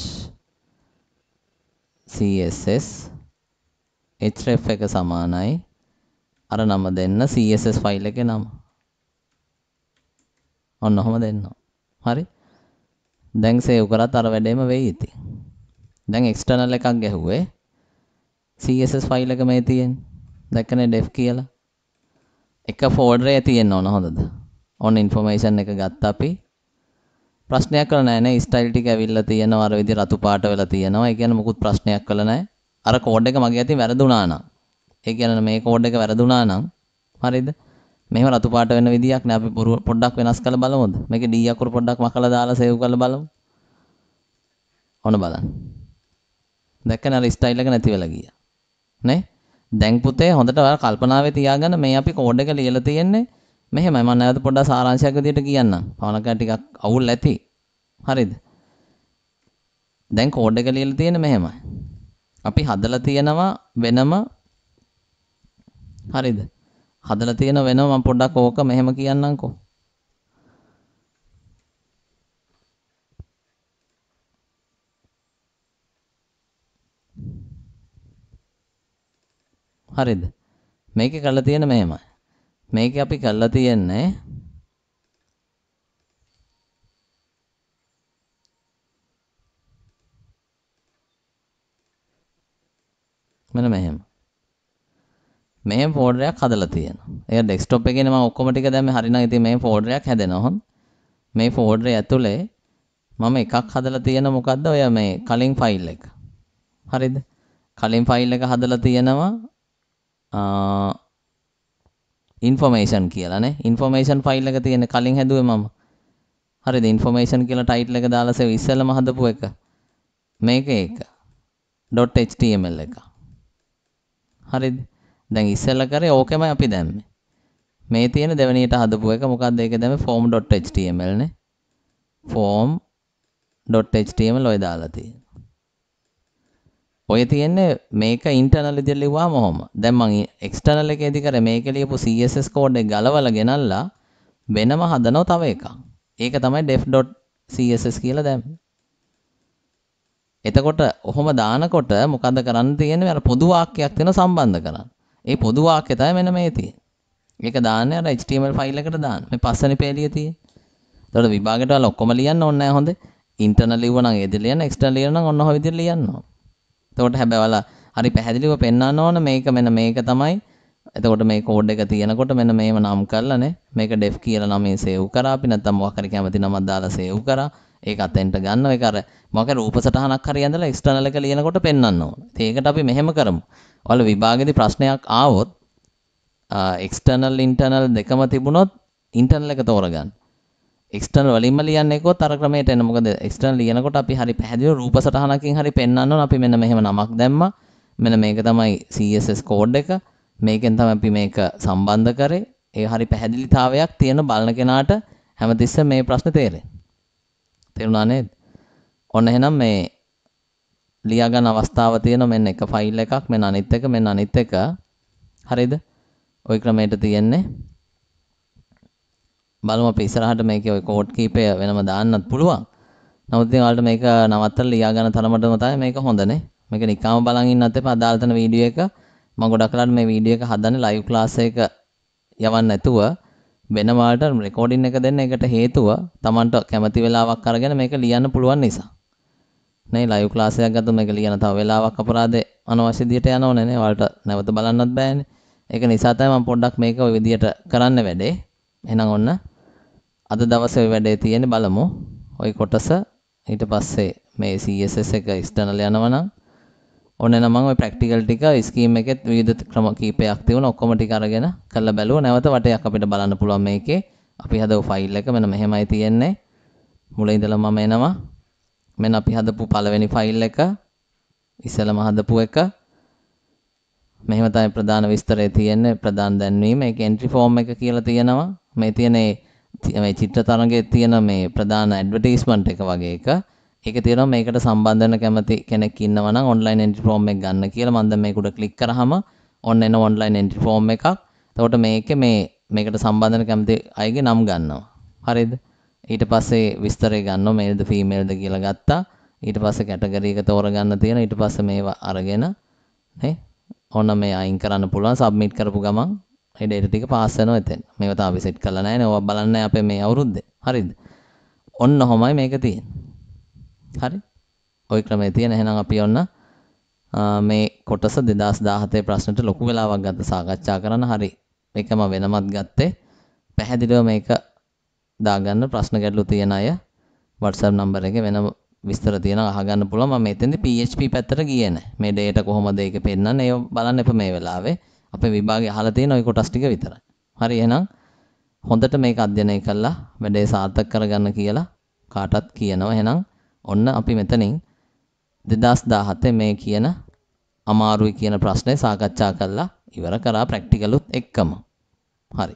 css href එක සමානයි අර නම දෙන්න css ෆයිල් එකේ නම ඔන්න ඔහොම දෙන්නවා හරි දැන් සේව් කරත් අර වැඩේම වෙයි ඉතින්. දැන් එක්ස්ටර්නල් එකක් ගැහුවේ CSS ෆයිල් එක මේ තියෙන්නේ. දැක්කනේ def කියලා. එක ෆෝල්ඩරේ තියෙන්න ඕන හොඳද? ඔන්න ইনফෝමේෂන් එක ගත්ත අපි. ප්‍රශ්නයක් කරලා නැහැ නේ ස්ටයිල් ටික ඇවිල්ලා තියෙනවා අර විදිහ රතු පාට වෙලා තියෙනවා. ඒ කියන්නේ මොකුත් ප්‍රශ්නයක් කරලා නැහැ. අර කෝඩ් එක මගේ අතින් වැරදුනා නම්. ඒ කියන්නේ මේ කෝඩ් එක වැරදුනා නම් හරිද? මෙහෙම රතු පාට වෙන විදියක් නෑ අපි පොඩ්ඩක් වෙනස් කරලා බලමුද මේකේ D අකුර පොඩ්ඩක් මකලා දාලා සේව් කරලා බලමු ඔන්න බලන්න දැක්කන අර ස්ටයිල් එක නැති වෙලා ගියා නේ දැන් පුතේ හොඳට ඔයාලා කල්පනාවේ තියාගන්න මේ අපි කෝඩ් එක ලියලා තියෙන්නේ මෙහෙමයි මම නැවත පොඩ්ඩක් සාරාංශයක් විදියට කියන්නම් පවනකා ටිකක් අවුල් ඇති හරිද දැන් කෝඩ් එක ලියලා තියෙන්නේ මෙහෙමයි අපි හදලා තියෙනවා වෙනම හරිද හදලා තියෙන වෙනම මම පොඩ්ඩක් ඕක මෙහෙම කියන්නම්කෝ. හරිද? මේකේ කරලා තියෙන මෙහෙමයි. මේකේ අපි කරලා තියෙන්නේ මෙන්න මෙහෙම. මේ ෆෝල්ඩර් එකක් හදලා තියෙනවා. ඒක ඩෙස්ක්ටොප් එකේ මම ඔක්කොම ටික දැම්මේ හරිනම් ඉතින් මේ ෆෝල්ඩර් එකක් හැදෙනවා හොඳ. මේ ෆෝල්ඩර් ඇතුලේ මම එකක් හදලා තියෙන මොකද්ද ඔය මේ කලින් ෆයිල් එක. හරිද? කලින් ෆයිල් එක හදලා තියෙනවා ඉන්ෆෝමේෂන් කියලානේ. ඉන්ෆෝමේෂන් ෆයිල් එක තියෙන කලින් හැදුවේ මම. හරිද? ඉන්ෆෝමේෂන් කියලා ටයිටල් එක දාලා සෙව ඉස්සෙල්ලම හදපු එක. මේක ඒක. .html එක. හරිද? දැන් ඉස්සෙල්ලා කරේ ඕකෙමයි අපි දැම්මේ. මේ තියෙන දෙවෙනියට හදපු එක මොකක්ද ඒක දැම්මේ form.html නේ. form.html ඔය දාලා තියෙනවා. ඔය තියෙන්නේ මේක internal විදිහට ලිව්වාම ඔහොම. දැන් මම external එකේදී කරේ මේක ලියපු CSS code එක ගලවලා ගෙනල්ලා වෙනම හදනව තව එකක්. ඒක තමයි def.css කියලා දැම්මේ. එතකොට ඔහොම දානකොට මොකද කරන්න තියෙන්නේ අර පොදු වාක්‍යයක් වෙන සම්බන්ධ කරන්න. ඒ පොදු වාක්‍ය තමයි මෙන්න මේ තියෙන්නේ. ඒක දාන්නේ අර HTML ෆයිල් එකට දාන්න. මේ පස්වෙනි පෙළිය තියෙන්නේ. එතකොට විභාගෙට ඔයාලා ඔක්කොම ලියන්න ඕනේ නැහැ හොඳේ. ඉන්ටර්නල් ලිව්වා නම් ඒද ලියන්න, එක්ස්ටර්නල් ලියන නම් ඔන්න ඔය විදිහට ලියන්න ඕන. එතකොට හැබැයි ඔයාලා හරි පැහැදිලිව පෙන්වන්න ඕන මේක මෙන්න මේක තමයි. එතකොට මේ කෝඩ් එක තියෙනකොට මෙන්න මේව නම් කරලානේ මේක def කියලා නමේ සේව් කරා. අපි නැත්තම් මොකක් හරි කැමති නමක් දාලා සේව් කරා. ඒක අතෙන්ට ගන්න. ඒක අර මොකක් රූප සටහනක් හරි ඇඳලා එක්ස්ටර්නල් එක ලියනකොට පෙන්වන්න ඕන. ඒකට අපි මෙහෙම කරමු. ඔයාලා විභාගෙදී ප්‍රශ්නයක් ආවොත් එක්ස්ටර්නල් ඉන්ටර්නල් දෙකම තිබුණොත් ඉන්ටර්නල් එක තෝරගන්න. එක්ස්ටර්නල් වලින්ම ලියන්නකොත් අර ක්‍රමයට එන. මොකද එක්ස්ටර්නල් ලියනකොට අපි හරි පැහැදිලිව රූප සටහනකින් හරි පෙන්වන්න ඕන අපි මෙන්න මෙහෙම නමක් දැම්මා. මෙන්න මේක තමයි CSS කෝඩ් එක. මේකෙන් තමයි අපි මේක සම්බන්ධ කරේ. ඒ හරි පැහැදිලිතාවයක් තියෙන බලන කෙනාට හැමතිස්සෙම මේ ප්‍රශ්නේ තේරෙන්නේ. තේරුණා නේද? ඔන්න එහෙනම් මේ ලියා ගන්න අවස්ථාව තියෙනවා මෙන්න එක ෆයිල් එකක් මෙන්න අනිත් එක මෙන්න අනිත් එක හරිද ওই ක්‍රමයට තියෙන්නේ බලමු අපි ඉස්සරහට මේකේ ওই කෝඩ් කීපය වෙනම දාන්නත් පුළුවන් නමුත් ඉතින් ඔයාලට මේක නවත්තලා ලියා ගන්න තරමටම තමයි මේක හොඳනේ මේක නිකාම බලන් ඉන්නත් එපා අදාළ තන වීඩියෝ එක මම ගොඩක් වෙලාට මේ වීඩියෝ එක හදන්නේ ලයිව් ක්ලාස් එක යවන්න නැතුව වෙනවාට රෙකෝඩින් එක දෙන්න එකට හේතුව Tamanට කැමති වෙලාවක් අරගෙන මේක ලියන්න පුළුවන් නිසා නේ ලයිව් ක්ලාස් එකක් ගත්තොත් මේක ලියන තව වෙලාවක් අපරාධේ අනවශ්‍ය විදියට යනවනේ නේ ඔයාලට නැවත බලන්නත් බෑනේ. ඒක නිසා තමයි මම පොඩ්ඩක් මේක ওই විදියට කරන්න වැඩේ. එහෙනම් ඔන්න අද දවසේ ওই වැඩේ තියෙන්නේ බලමු. ওই කොටස ඊට පස්සේ මේ CSS එක external යනවනම් ඔන්න නම් මම ওই ප්‍රැක්ටිකල් ටික ස්කීම් එකෙත් විවිධ ක්‍රම කීපයක් තියුණා ඔක්කොම ටික අරගෙන කරලා බැලුවා. නැවත වටයක් අපිට බලන්න පුළුවන් මේකේ. අපි හදව ෆයිල් එක මෙන්න මෙහෙමයි තියෙන්නේ. මුලින් ඉඳලා මම එනවා මෙන්න අපි හදපු පළවෙනි ෆයිල් එක ඉස්සලම හදපු එක මෙහෙම තමයි ප්‍රධාන විස්තරය තියෙන්නේ ප්‍රධාන දැන්වීම ඒක එන්ට්‍රි ෆෝම් එක කියලා තියෙනවා මේ තියෙන මේ චිත්‍ර තරඟයේ තියෙන මේ ප්‍රධාන ඇඩ්වර්ටයිස්මන්ට් එක වගේ එක ඒක තියෙනවා මේකට සම්බන්ධ වෙන කැමති කෙනෙක් ඉන්නවා නම් ඔන්ලයින් එන්ට්‍රි ෆෝම් එක ගන්න කියලා මම දැන් මේක උඩ ක්ලික් කරාම ඔන්න එන ඔන්ලයින් එන්ට්‍රි ෆෝම් එකක් එතකොට මේකේ මේ මේකට සම්බන්ධ වෙන කැමති අයගේ නම් ගන්නවා හරිද ඊට පස්සේ විස්තරය ගන්නවා මේල්ද ෆීමේල්ද කියලා ගත්තා. ඊට පස්සේ කැටගරි එක තෝරගන්න තියෙන ඊට පස්සේ මේවා අරගෙන නේ ඕන මේ අයින් කරන්න පුළුවන් සබ්මිට් කරපු ගමන් හෙඩේට ටික පාස් වෙනවා එතෙන්. මේවා තාම විසෙට් කරලා නැහැ නේ. ඔවා බලන්න අපේ මේ අවුරුද්දේ. හරිද? ඔන්න ඔහොමයි මේක තියෙන්නේ. හරි? ওই ක්‍රමය තියෙන. එහෙනම් අපි ඔන්න මේ කොටස 2017 ප්‍රශ්නට ලොකු වෙලාවක් ගත සාකච්ඡා කරන්න. හරි. මේකම වෙනමත් ගත්තේ. පැහැදිලිව මේක දාගන්න ප්‍රශ්න ගැටලු තියෙන අය WhatsApp නම්බර එක වෙන විස්තර තියෙනවා අහගන්න පුළුවන් මම එතෙන්දී PHP පැත්තට ගියේ නැහැ. මේ data කොහොමද ඒක පෙන්නන්නේ ඒක බලන්න එපා මේ වෙලාවේ. අපේ විභාගේ අහලා තියෙන ওই කොටස් ටික විතරයි. හරි එහෙනම් හොඳට මේක අධ්‍යයනය කළා වැඩේ සාර්ථක කරගන්න කියලා කාටත් කියනවා. එහෙනම් ඔන්න අපි මෙතනින් 2017 මේ කියන අමාරුයි කියන ප්‍රශ්නේ සාකච්ඡා කරලා ඉවර කරා ප්‍රැක්ටිකලුත් එක්කම. හරි.